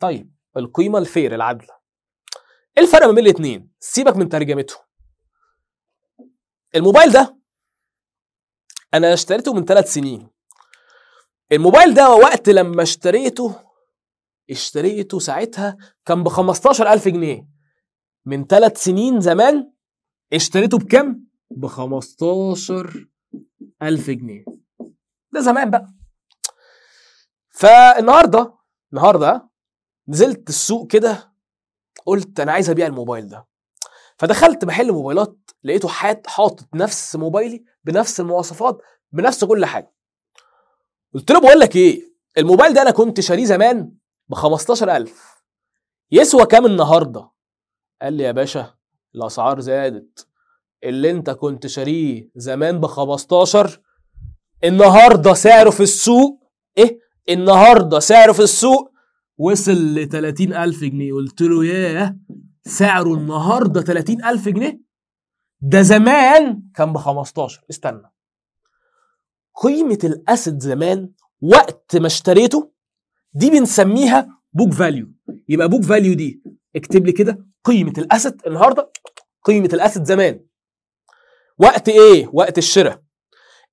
طيب القيمه الفير العادله ايه الفرق ما بين الاثنين سيبك من ترجمتهم الموبايل ده انا اشتريته من ثلاث سنين الموبايل ده وقت لما اشتريته اشتريته ساعتها كان ب 15000 جنيه من ثلاث سنين زمان اشتريته بكام؟ ب 15000 جنيه ده زمان بقى فالنهارده النهارده نزلت السوق كده قلت انا عايز ابيع الموبايل ده فدخلت محل موبايلات لقيته حاطط نفس موبايلي بنفس المواصفات بنفس كل حاجه قلت له بقول لك ايه الموبايل ده انا كنت شاريه زمان ب 15000 يسوى كام النهارده قال لي يا باشا الاسعار زادت اللي انت كنت شاريه زمان ب 15 النهارده سعره في السوق ايه النهارده سعره في السوق وصل ل 30000 جنيه قلت له ياه سعره النهارده 30000 جنيه ده زمان كان ب 15 استنى قيمه الاسد زمان وقت ما اشتريته دي بنسميها بوك فاليو يبقى بوك فاليو دي اكتب لي كده قيمه الاسد النهارده قيمه الاسد زمان وقت ايه وقت الشراء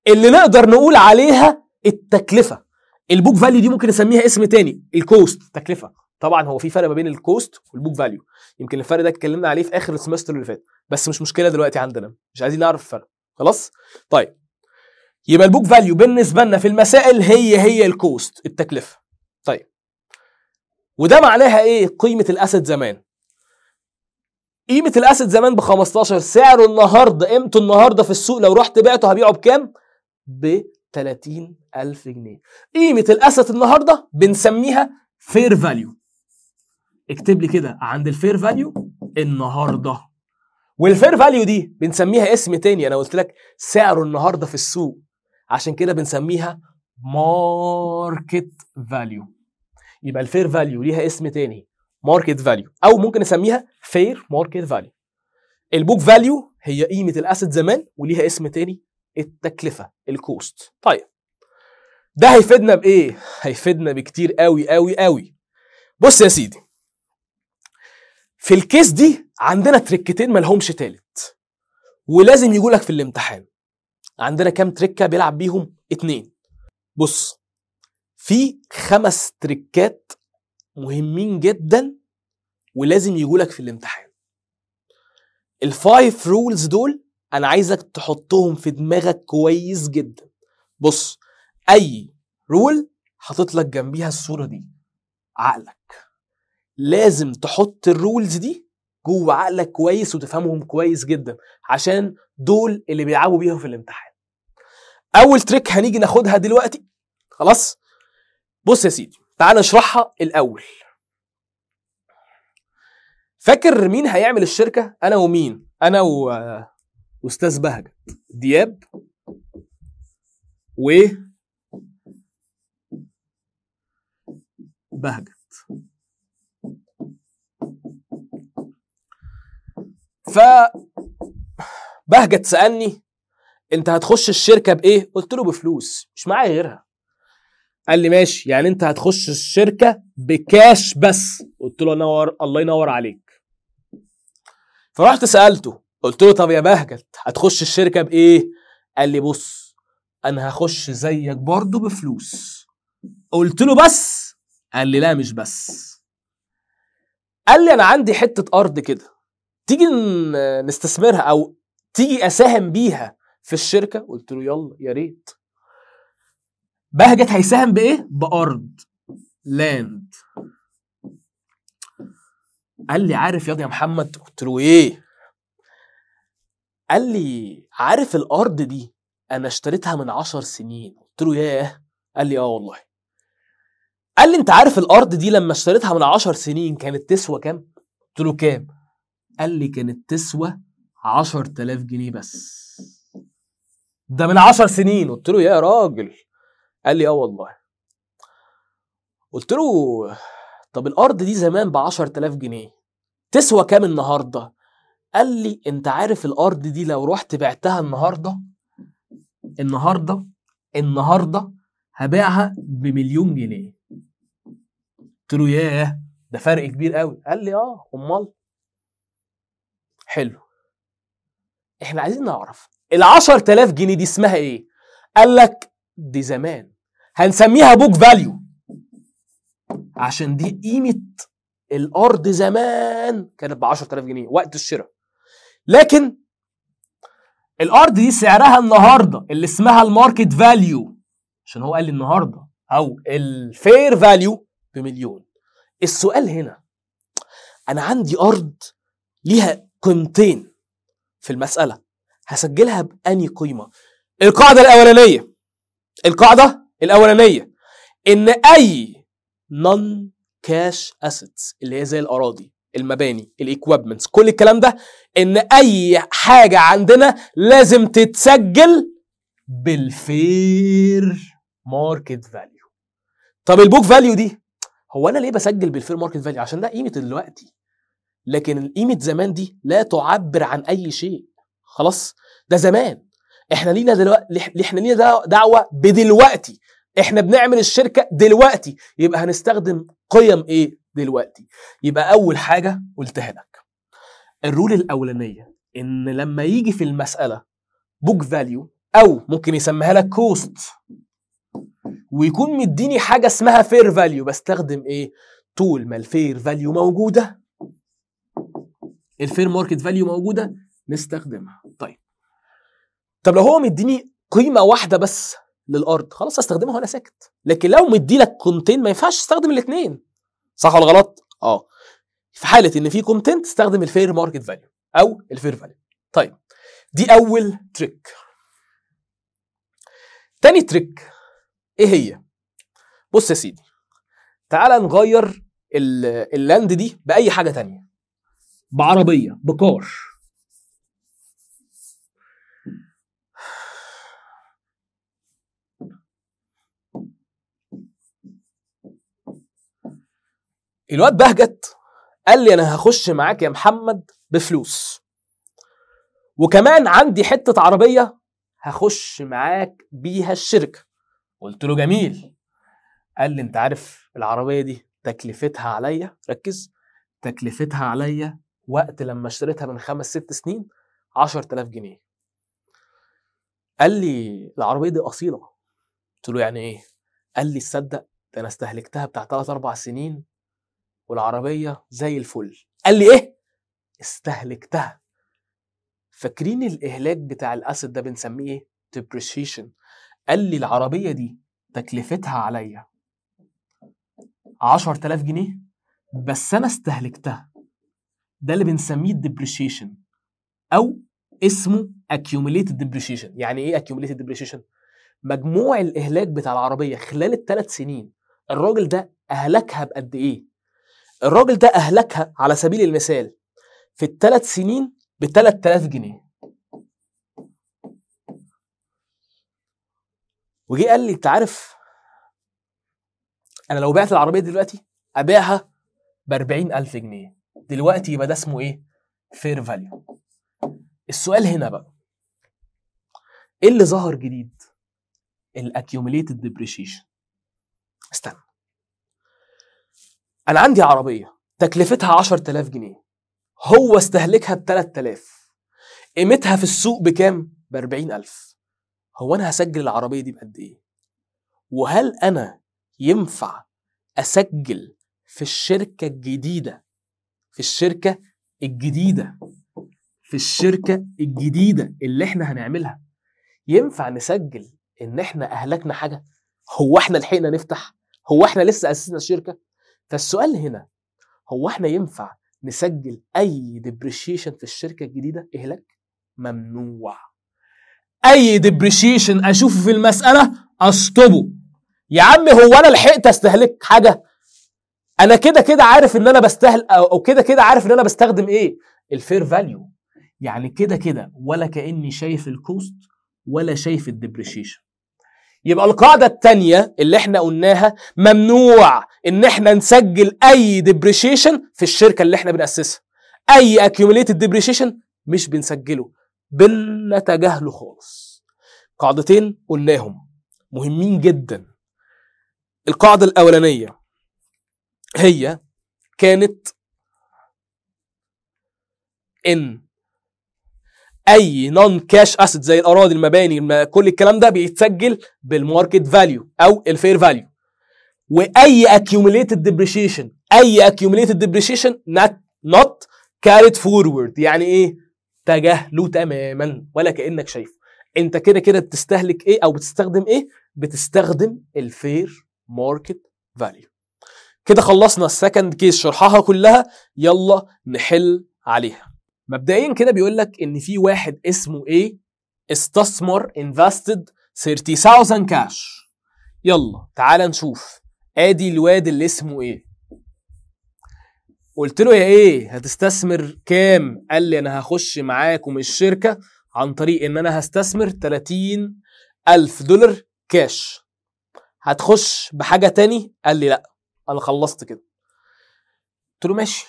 اللي نقدر نقول عليها التكلفه البوك فاليو دي ممكن نسميها اسم تاني الكوست تكلفه طبعا هو في فرق ما بين الكوست والبوك فاليو يمكن الفرق ده اتكلمنا عليه في اخر السمستر اللي فات بس مش مشكله دلوقتي عندنا مش عايزين نعرف الفرق خلاص طيب يبقى البوك فاليو بالنسبه لنا في المسائل هي هي الكوست التكلفه طيب وده معناها ايه قيمه الاسد زمان قيمه الاسد زمان ب 15 سعره النهارده قيمته النهارده في السوق لو رحت بعته هبيعه بكام ب 30000 جنيه قيمه الاسد النهارده بنسميها فير فاليو اكتب لي كده عند الفير فاليو النهارده والفير فاليو دي بنسميها اسم تاني انا قلت لك سعره النهارده في السوق عشان كده بنسميها ماركت فاليو يبقى الفير فاليو ليها اسم تاني ماركت فاليو او ممكن نسميها فير ماركت فاليو البوك فاليو هي قيمه الاسيت زمان وليها اسم تاني التكلفه الكوست طيب ده هيفيدنا بايه هيفيدنا بكتير قوي قوي قوي بص يا سيدي في الكيس دي عندنا تريكتين ملهمش تالت ولازم لك في الامتحان عندنا كام تريكه بيلعب بيهم اتنين بص في خمس تريكات مهمين جدا ولازم يجولك في الامتحان الفايف رولز دول انا عايزك تحطهم في دماغك كويس جدا بص اي رول حاطط لك جنبيها الصوره دي عقلك لازم تحط الرولز دي جوه عقلك كويس وتفهمهم كويس جدا عشان دول اللي بيلعبوا بيها في الامتحان اول تريك هنيجي ناخدها دلوقتي خلاص بص يا سيدي تعال نشرحها الاول فاكر مين هيعمل الشركه انا ومين انا و... واستاذ بهجت دياب و بهجت ف بهجت سالني انت هتخش الشركه بايه قلت له بفلوس مش معايا غيرها قال لي ماشي يعني انت هتخش الشركه بكاش بس قلت له نور الله ينور عليك فرحت سالته قلت له طب يا بهجت هتخش الشركه بايه قال لي بص انا هخش زيك برضه بفلوس قلت له بس قال لي لا مش بس قال لي انا عندي حته ارض كده تيجي نستثمرها او تيجي اساهم بيها في الشركه قلت له يلا يا ريت بهجت هيساهم بايه بارض لاند قال لي عارف ياض يا محمد قلت له ايه قال لي عارف الارض دي انا اشتريتها من عشر سنين قلت له ياه قال لي اه والله قال لي انت عارف الارض دي لما اشتريتها من عشر سنين كانت تسوى كام قلت له كام قال لي كانت تسوى 10000 جنيه بس ده من 10 سنين قلت له يا راجل قال لي اه والله قلت له طب الارض دي زمان ب 10000 جنيه تسوى كام النهارده قال لي انت عارف الارض دي لو رحت بعتها النهارده النهارده النهارده هبيعها بمليون جنيه قلت له ياه ده فرق كبير قوي قال لي اه امال حلو احنا عايزين نعرف ال 10000 جنيه دي اسمها ايه قال لك دي زمان هنسميها بوك فاليو عشان دي قيمه الارض زمان كانت ب 10000 جنيه وقت الشراء لكن الارض دي سعرها النهارده اللي اسمها الماركت فاليو عشان هو قال لي النهارده او الفير فاليو بمليون السؤال هنا انا عندي ارض ليها قيمتين في المساله هسجلها بأني قيمه القاعده الاولانيه القاعده الاولانيه ان اي نون كاش اسيتس اللي هي زي الاراضي المباني الايكويبمنتس كل الكلام ده ان اي حاجه عندنا لازم تتسجل بالفير ماركت فاليو طب البوك فاليو دي هو انا ليه بسجل بالفير ماركت فاليو عشان ده قيمه دلوقتي لكن قيمه زمان دي لا تعبر عن اي شيء خلاص ده زمان احنا لينا دلوقتي احنا لينا دعوه بدلوقتي احنا بنعمل الشركه دلوقتي يبقى هنستخدم قيم ايه دلوقتي يبقى اول حاجه قلتها لك الرول الاولانيه ان لما يجي في المساله بوك فاليو او ممكن يسميها لك كوست ويكون مديني حاجه اسمها فير فاليو بستخدم ايه طول ما الفير فاليو موجوده الفير ماركت فاليو موجوده نستخدمها طيب طب لو هو مديني قيمه واحده بس للارض خلاص هستخدمها وانا ساكت لكن لو مدي لك كونتين ما ينفعش تستخدم الاثنين صح ولا غلط اه في حاله ان في كونتنت تستخدم الفير ماركت فاليو او الفير فاليو طيب دي اول تريك تاني تريك ايه هي بص يا سيدي تعال نغير اللاند دي باي حاجه تانية بعربيه بكار الواد بهجت قال لي انا هخش معاك يا محمد بفلوس وكمان عندي حته عربيه هخش معاك بيها الشركه قلت له جميل قال لي انت عارف العربيه دي تكلفتها عليا ركز تكلفتها عليا وقت لما اشتريتها من خمس ست سنين 10000 جنيه قال لي العربيه دي اصيله قلت له يعني ايه قال لي تصدق ده انا استهلكتها بتاع 3 4 سنين والعربيه زي الفل قال لي ايه استهلكتها فاكرين الاهلاك بتاع الاسد ده بنسميه ايه depreciation قال لي العربيه دي تكلفتها عليا 10000 جنيه بس انا استهلكتها ده اللي بنسميه depreciation او اسمه accumulated depreciation يعني ايه accumulated depreciation مجموع الاهلاك بتاع العربيه خلال الثلاث سنين الراجل ده اهلكها بقد ايه الراجل ده اهلكها على سبيل المثال في الثلاث سنين ب 3000 جنيه وجي قال لي انت عارف انا لو بعت العربيه دلوقتي ابيعها ب 40000 جنيه دلوقتي يبقى ده اسمه ايه فير فاليو السؤال هنا بقى ايه اللي ظهر جديد الاكيوميليتد ديبريشيشن استنى انا عندي عربيه تكلفتها 10000 جنيه هو استهلكها ب 3000 قيمتها في السوق بكام ب 40000 هو انا هسجل العربيه دي بقد ايه وهل انا ينفع اسجل في الشركه الجديده في الشركه الجديده في الشركه الجديده اللي احنا هنعملها ينفع نسجل ان احنا اهلكنا حاجه هو احنا لحقنا نفتح هو احنا لسه اسسنا الشركه فالسؤال هنا هو احنا ينفع نسجل اي ديبريشيشن في الشركه الجديده اهلك ممنوع اي ديبريشيشن اشوفه في المساله اشطبه يا عم هو انا لحقت استهلك حاجه انا كده كده عارف ان انا بستهل او كده كده عارف ان انا بستخدم ايه الفير فاليو يعني كده كده ولا كاني شايف الكوست ولا شايف الديبريشيشن يبقى القاعدة الثانيه اللي احنا قلناها ممنوع ان احنا نسجل اي ديبريشيشن في الشركه اللي احنا بناسسها اي اكيوميليتد ديبريشيشن مش بنسجله بنتجاهله خالص قاعدتين قلناهم مهمين جدا القاعده الاولانيه هي كانت ان اي نون كاش اسيت زي الاراضي المباني كل الكلام ده بيتسجل بالماركت فاليو او الفير فاليو واي accumulated depreciation اي accumulated depreciation not not carried forward يعني ايه تجاهله تماما ولا كانك شايفه انت كده كده بتستهلك ايه او بتستخدم ايه بتستخدم الفير ماركت فاليو كده خلصنا السكند كيس شرحها كلها يلا نحل عليها مبدئيا كده بيقول لك ان في واحد اسمه ايه استثمر انفستد 30000 كاش يلا تعال نشوف ادي الواد اللي اسمه ايه قلت له يا ايه هتستثمر كام قال لي انا هخش معاكم الشركه عن طريق ان انا هستثمر 30 ألف دولار كاش هتخش بحاجة تاني قال لي لا أنا خلصت كده قلت له ماشي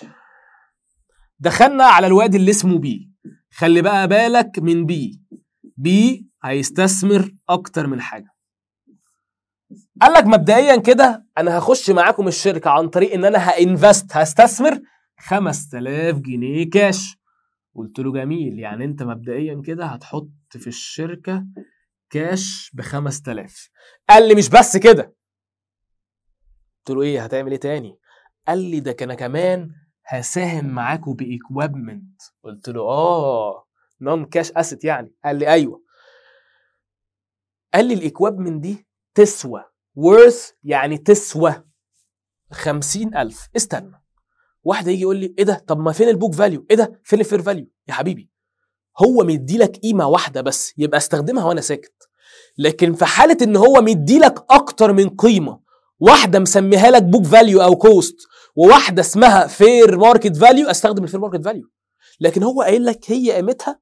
دخلنا على الواد اللي اسمه بي خلي بقى بالك من بي بي هيستثمر أكتر من حاجة قال لك مبدئيا كده انا هخش معاكم الشركه عن طريق ان انا هانفست هستثمر 5000 جنيه كاش قلت له جميل يعني انت مبدئيا كده هتحط في الشركه كاش ب 5000 قال لي مش بس كده قلت له ايه هتعمل ايه تاني قال لي ده انا كمان هساهم معاكم بايكويبمنت قلت له اه نون كاش اسيت يعني قال لي ايوه قال لي الايكويبمنت دي تسوى worth يعني تسوى خمسين ألف استنى واحد هيجي يقول لي ايه ده طب ما فين البوك فاليو ايه ده فين الفير فاليو يا حبيبي هو مدي لك قيمه واحده بس يبقى استخدمها وانا ساكت لكن في حاله ان هو مدي لك اكتر من قيمه واحده مسميها لك بوك فاليو او كوست وواحده اسمها فير ماركت فاليو استخدم الفير ماركت فاليو لكن هو قايل لك هي قيمتها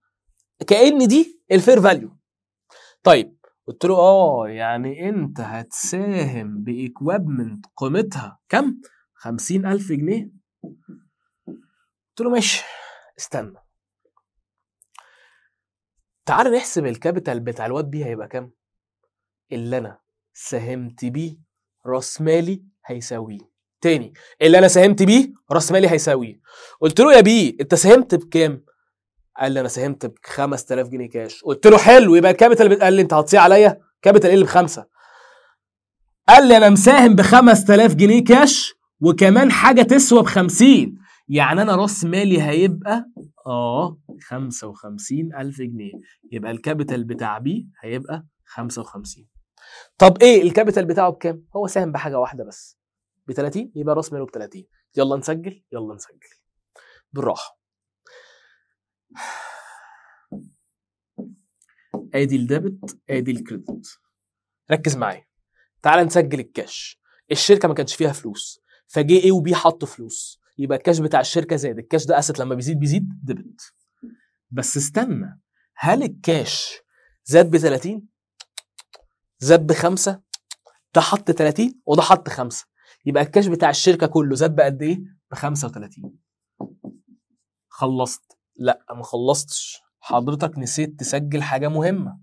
كان دي الفير فاليو طيب قلت له اه يعني انت هتساهم بايكويبمنت قيمتها كم؟ خمسين ألف جنيه قلت له ماشي استنى تعال نحسب الكابيتال بتاع الواد بيه هيبقى كام اللي انا ساهمت بيه راس مالي هيساويه تاني اللي انا ساهمت بيه راس مالي هيساويه قلت له يا بيه انت ساهمت بكام قال لي انا ساهمت ب 5000 جنيه كاش قلت له حلو يبقى الكابيتال قال لي انت هتصيع عليا كابيتال ايه اللي بخمسه قال لي انا مساهم ب 5000 جنيه كاش وكمان حاجه تسوى ب 50 يعني انا راس مالي هيبقى اه 55000 جنيه يبقى الكابيتال بتاع بي هيبقى 55 طب ايه الكابيتال بتاعه بكام هو ساهم بحاجه واحده بس ب 30 يبقى راس ماله ب 30 يلا نسجل يلا نسجل بالراحه ادي الديبت ادي الكريدت ركز معايا تعال نسجل الكاش الشركه ما كانش فيها فلوس فجي ايه وبي حط فلوس يبقى الكاش بتاع الشركه زاد الكاش ده اسيت لما بيزيد بيزيد ديبت بس استنى هل الكاش زاد ب 30 زاد ب 5 ده حط 30 وده حط 5 يبقى الكاش بتاع الشركه كله زاد بقد ايه ب 35 خلصت لا ما خلصتش حضرتك نسيت تسجل حاجه مهمه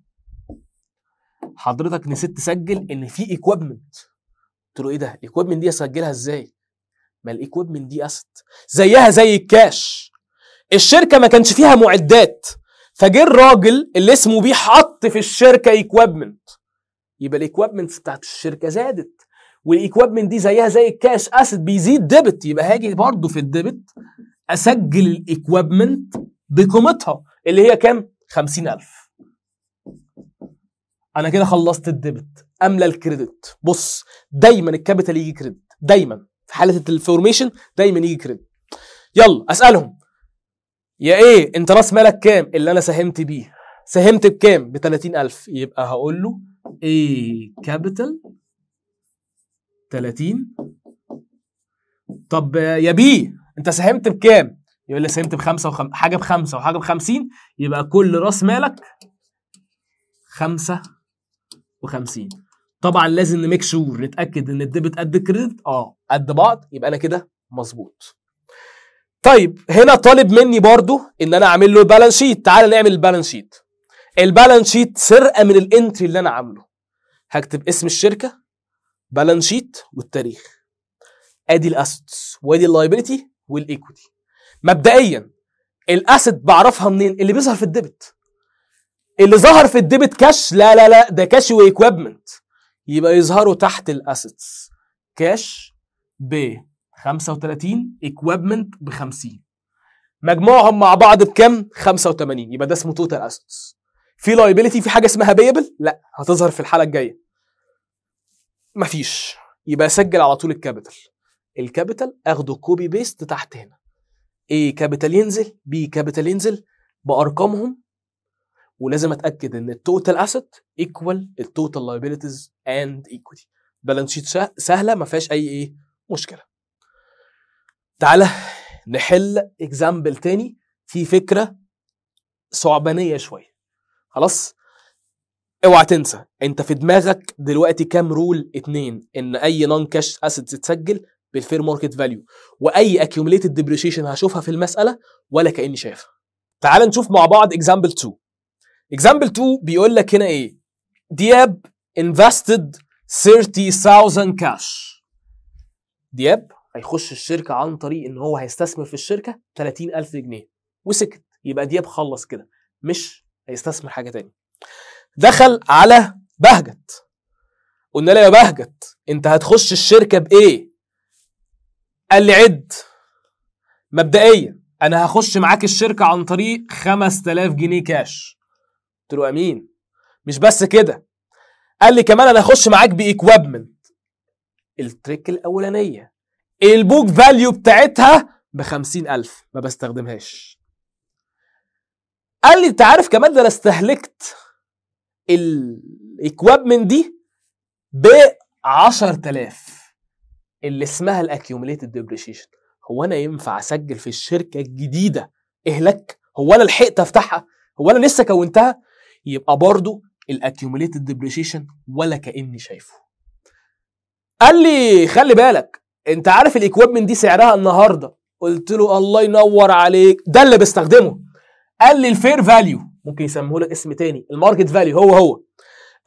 حضرتك نسيت تسجل ان في ايكويبمنت قلت له ايه ده ايكويبمنت دي اسجلها ازاي ما الايكويبمنت دي اسد زيها زي الكاش الشركه ما كانش فيها معدات فجه الراجل اللي اسمه بيه حط في الشركه ايكويبمنت يبقى الايكويبمنت بتاعت الشركه زادت والايكويبمنت دي زيها زي الكاش اسد بيزيد ديبت يبقى هاجي برضه في الديبت اسجل الايكويبمنت بقيمتها اللي هي كام 50000 انا كده خلصت الديبت املى الكريدت بص دايما الكابيتال يجي كريدت دايما في حاله الفورميشن دايما يجي كريدت يلا اسالهم يا ايه انت راس مالك كام اللي انا ساهمت بيه ساهمت بكام ب 30000 يبقى هقول له ايه كابيتال 30 طب يا بي انت ساهمت بكام يقول لي ساهمت بخمسه وخم... حاجه بخمسه وحاجه بخمسين يبقى كل راس مالك خمسه وخمسين طبعا لازم نميك شور نتاكد ان الديبت قد الكريدت اه قد بعض يبقى انا كده مظبوط طيب هنا طالب مني برضو ان انا اعمل له بالانس شيت تعال نعمل البالانس شيت البالانس شيت سرقه من الانتري اللي انا عامله هكتب اسم الشركه بالانس شيت والتاريخ ادي الاسيتس وادي اللايبيليتي والايكوتي مبدئيا الاسيت بعرفها منين اللي بيظهر في الديبت اللي ظهر في الديبت كاش لا لا لا ده كاش وايكويبمنت يبقى يظهروا تحت الاسيتس كاش ب 35 ايكويبمنت ب 50 مجموعهم مع بعض بكام 85 يبقى ده اسمه توتال اسيتس في لايبيليتي في حاجه اسمها بيبل لا هتظهر في الحاله الجايه مفيش يبقى سجل على طول الكابيتال الكابيتال اخده كوبي بيست تحت هنا A كابيتال ينزل B كابيتال ينزل بارقامهم ولازم اتاكد ان التوتال اسيت ايكوال التوتال لايبيليتيز اند ايكويتي بالانس شيت سهله ما فيهاش اي ايه مشكله تعالى نحل اكزامبل تاني في فكره صعبانيه شويه خلاص اوعى تنسى انت في دماغك دلوقتي كام رول اتنين ان اي نون كاش اسيتس تتسجل بالفير ماركت فاليو واي اكيوميليتد ديبريشيشن هشوفها في المساله ولا كاني شايفها تعال نشوف مع بعض اكزامبل 2 اكزامبل 2 بيقول لك هنا ايه دياب انفستد 30000 كاش دياب هيخش الشركه عن طريق ان هو هيستثمر في الشركه 30000 جنيه وسكت يبقى دياب خلص كده مش هيستثمر حاجه تاني دخل على بهجت قلنا له يا بهجت انت هتخش الشركه بايه قال لي عد مبدئيا انا هخش معاك الشركه عن طريق 5000 جنيه كاش قلت له امين مش بس كده قال لي كمان انا هخش معاك بايكويبمنت التريك الاولانيه البوك فاليو بتاعتها ب 50000 ما بستخدمهاش قال لي انت عارف كمان ده انا استهلكت الايكويبمنت دي ب 10000 اللي اسمها الاكيوميليتد ديبريشيشن هو انا ينفع اسجل في الشركه الجديده اهلاك هو انا لحقت افتحها هو انا لسه كونتها يبقى برضه الاكيوميليتد ديبريشيشن ولا كاني شايفه قال لي خلي بالك انت عارف الاكويبمنت دي سعرها النهارده قلت له الله ينور عليك ده اللي بستخدمه قال لي الفير فاليو ممكن يسموه لك اسم تاني الماركت فاليو هو هو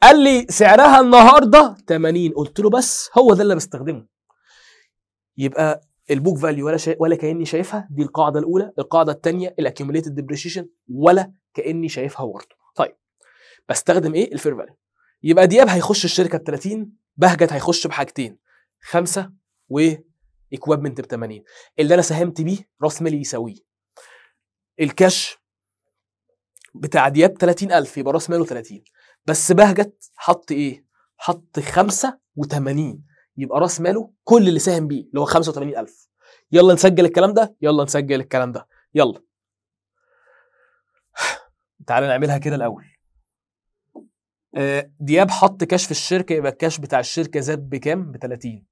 قال لي سعرها النهارده 80 قلت له بس هو ده اللي بستخدمه يبقى البوك فاليو ولا شا... ولا كاني شايفها دي القاعده الاولى القاعده الثانيه الاكيوميليتد ديبريشن ولا كاني شايفها برضه طيب بستخدم ايه الفير فاليو يبقى دياب هيخش الشركه ب 30 بهجت هيخش بحاجتين خمسه و اكويبمنت ب 80 اللي انا ساهمت بيه راس مالي يساويه الكاش بتاع دياب 30000 يبقى راس ماله 30 بس بهجت حط ايه حط 85 يبقى راس ماله كل اللي ساهم بيه اللي هو 85000 يلا نسجل الكلام ده يلا نسجل الكلام ده يلا تعالى نعملها كده الاول آه، دياب حط كاش في الشركه يبقى الكاش بتاع الشركه زاد بكام ب 30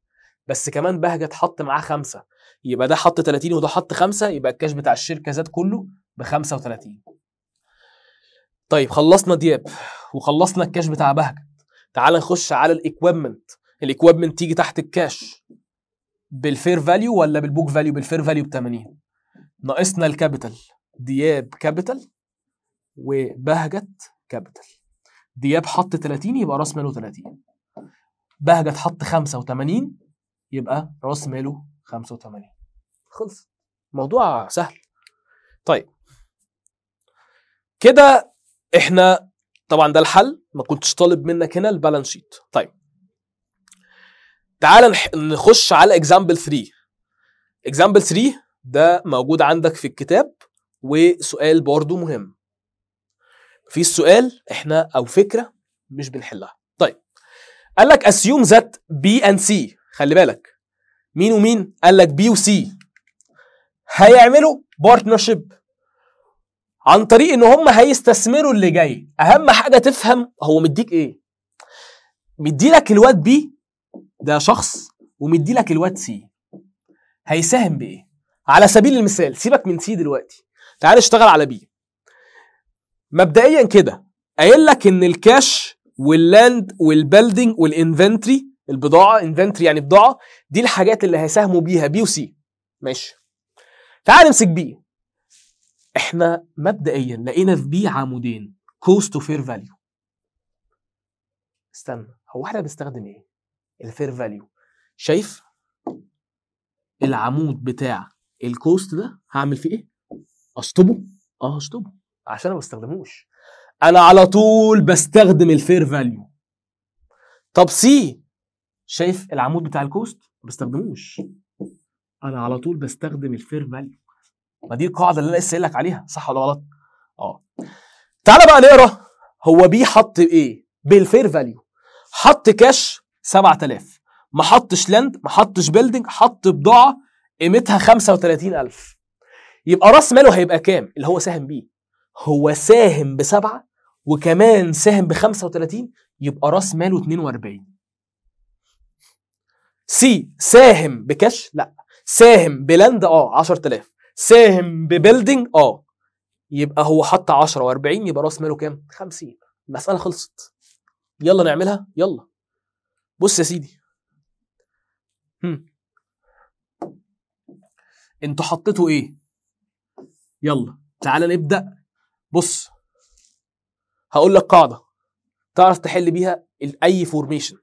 بس كمان بهجت حط معاه خمسة يبقى ده حط 30 وده حط خمسة يبقى الكاش بتاع الشركه زاد كله ب 35 طيب خلصنا دياب وخلصنا الكاش بتاع بهجت تعال نخش على الاكويبمنت الايكويبمنت تيجي تحت الكاش بالفير فاليو ولا بالبوك فاليو بالفير فاليو ب 80 ناقصنا الكابيتال دياب كابيتال وبهجت كابيتال دياب حط 30 يبقى راس ماله 30 بهجت حط 85 يبقى راس ماله 85 خلص موضوع سهل طيب كده احنا طبعا ده الحل ما كنتش طالب منك هنا البالانس شيت طيب تعال نخش على اكزامبل 3 اكزامبل 3 ده موجود عندك في الكتاب وسؤال برضه مهم في السؤال احنا او فكره مش بنحلها طيب قال لك اسيوم ذات بي اند سي خلي بالك مين ومين قال لك بي وسي هيعملوا بارتنرشيب عن طريق ان هم هيستثمروا اللي جاي اهم حاجه تفهم هو مديك ايه مديلك الواد بي ده شخص ومدي لك الواد سي هيساهم بايه على سبيل المثال سيبك من سي دلوقتي تعال اشتغل على بي مبدئيا كده قايل لك ان الكاش واللاند والبلدنج والانفنتري البضاعه انفنتري يعني بضاعه دي الحاجات اللي هيساهموا بيها بي وسي ماشي تعال نمسك بي احنا مبدئيا لقينا في بي عمودين كوست وفير فاليو استنى هو احنا بنستخدم ايه الفير فاليو شايف العمود بتاع الكوست ده هعمل فيه ايه اشطبه اه اشطبه عشان ما بستخدموش انا على طول بستخدم الفير فاليو طب سي شايف العمود بتاع الكوست ما بستخدموش انا على طول بستخدم الفير فاليو ما دي القاعده اللي انا لسه قايل لك عليها صح ولا غلط اه تعالى بقى نقرا هو بي إيه؟ حط ايه بالفير فاليو حط كاش 7000 ما حطش لاند ما حطش بيلدنج حط بضاعه قيمتها 35000 يبقى راس ماله هيبقى كام اللي هو ساهم بيه هو ساهم بسبعة وكمان ساهم ب 35 يبقى راس ماله 42 سي ساهم بكاش لا ساهم بلاند اه 10000 ساهم ببيلدينج اه يبقى هو حط 10 و40 يبقى راس ماله كام 50 المساله خلصت يلا نعملها يلا بص يا سيدي انتوا حطيتوا ايه يلا تعالى نبدا بص هقول لك قاعده تعرف تحل بيها اي فورميشن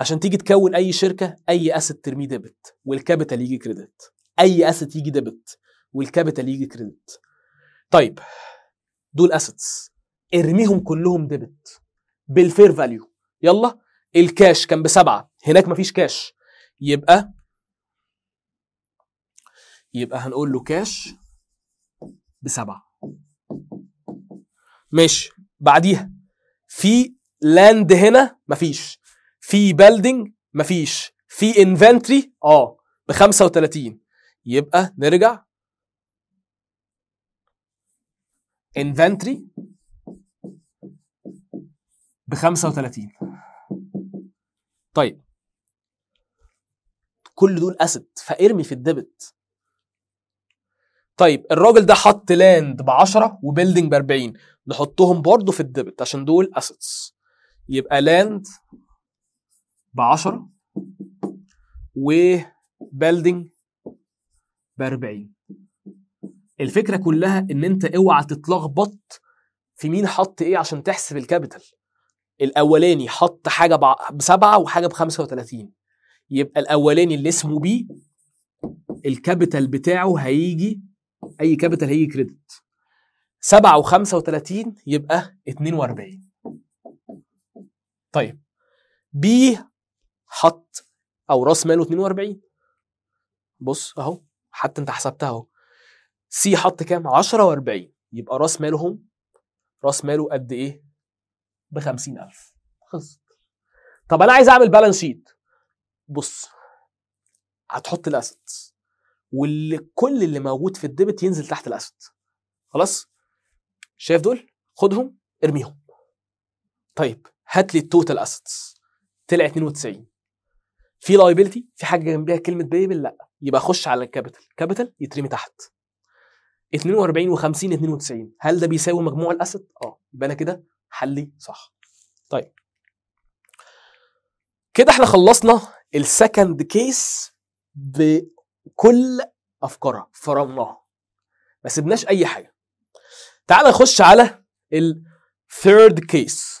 عشان تيجي تكون اي شركه اي اسيت ترميه ديبت والكابيتال يجي كريدت اي اسيت يجي ديبت والكابيتال يجي كريدت طيب دول اسيتس ارميهم كلهم ديبت بالفير فاليو يلا الكاش كان بسبعة هناك مفيش كاش يبقى يبقى هنقول له كاش بسبعة ماشي بعديها في لاند هنا مفيش في بلدنج مفيش في انفنتري اه ب 35 يبقى نرجع انفنتري ب 35 طيب كل دول اسد فارمي في الديبت طيب الراجل ده حط لاند ب 10 وبيلدنج ب 40 نحطهم برضه في الديبت عشان دول اسيتس يبقى لاند ب 10 وبيلدنج ب 40 الفكره كلها ان انت اوعى تتلخبط في مين حط ايه عشان تحسب الكابيتال الاولاني حط حاجه بسبعه وحاجه ب 35 يبقى الاولاني اللي اسمه بي الكابيتال بتاعه هيجي اي كابيتال هيجي كريدت 7 و35 يبقى 42 طيب بي حط او راس ماله 42 بص اهو حتى انت حسبتها اهو سي حط كام 10 و40 يبقى راس مالهم راس ماله قد ايه ب 50000 خلصت طب انا عايز اعمل بالانس شيت بص هتحط الاسيتس واللي كل اللي موجود في الديبت ينزل تحت الاسيت خلاص شايف دول خدهم ارميهم طيب هات لي التوتال اسيتس طلع 92 في لايبيلتي في حاجه جنبيها كلمه بيبل لا يبقى خش على الكابيتال كابيتال يترمي تحت 42 و50 92 هل ده بيساوي مجموع الاسيت اه يبقى انا كده حلي صح طيب كده احنا خلصنا السكند كيس بكل افكارها فرمناها ما سبناش اي حاجه تعال نخش على الثيرد كيس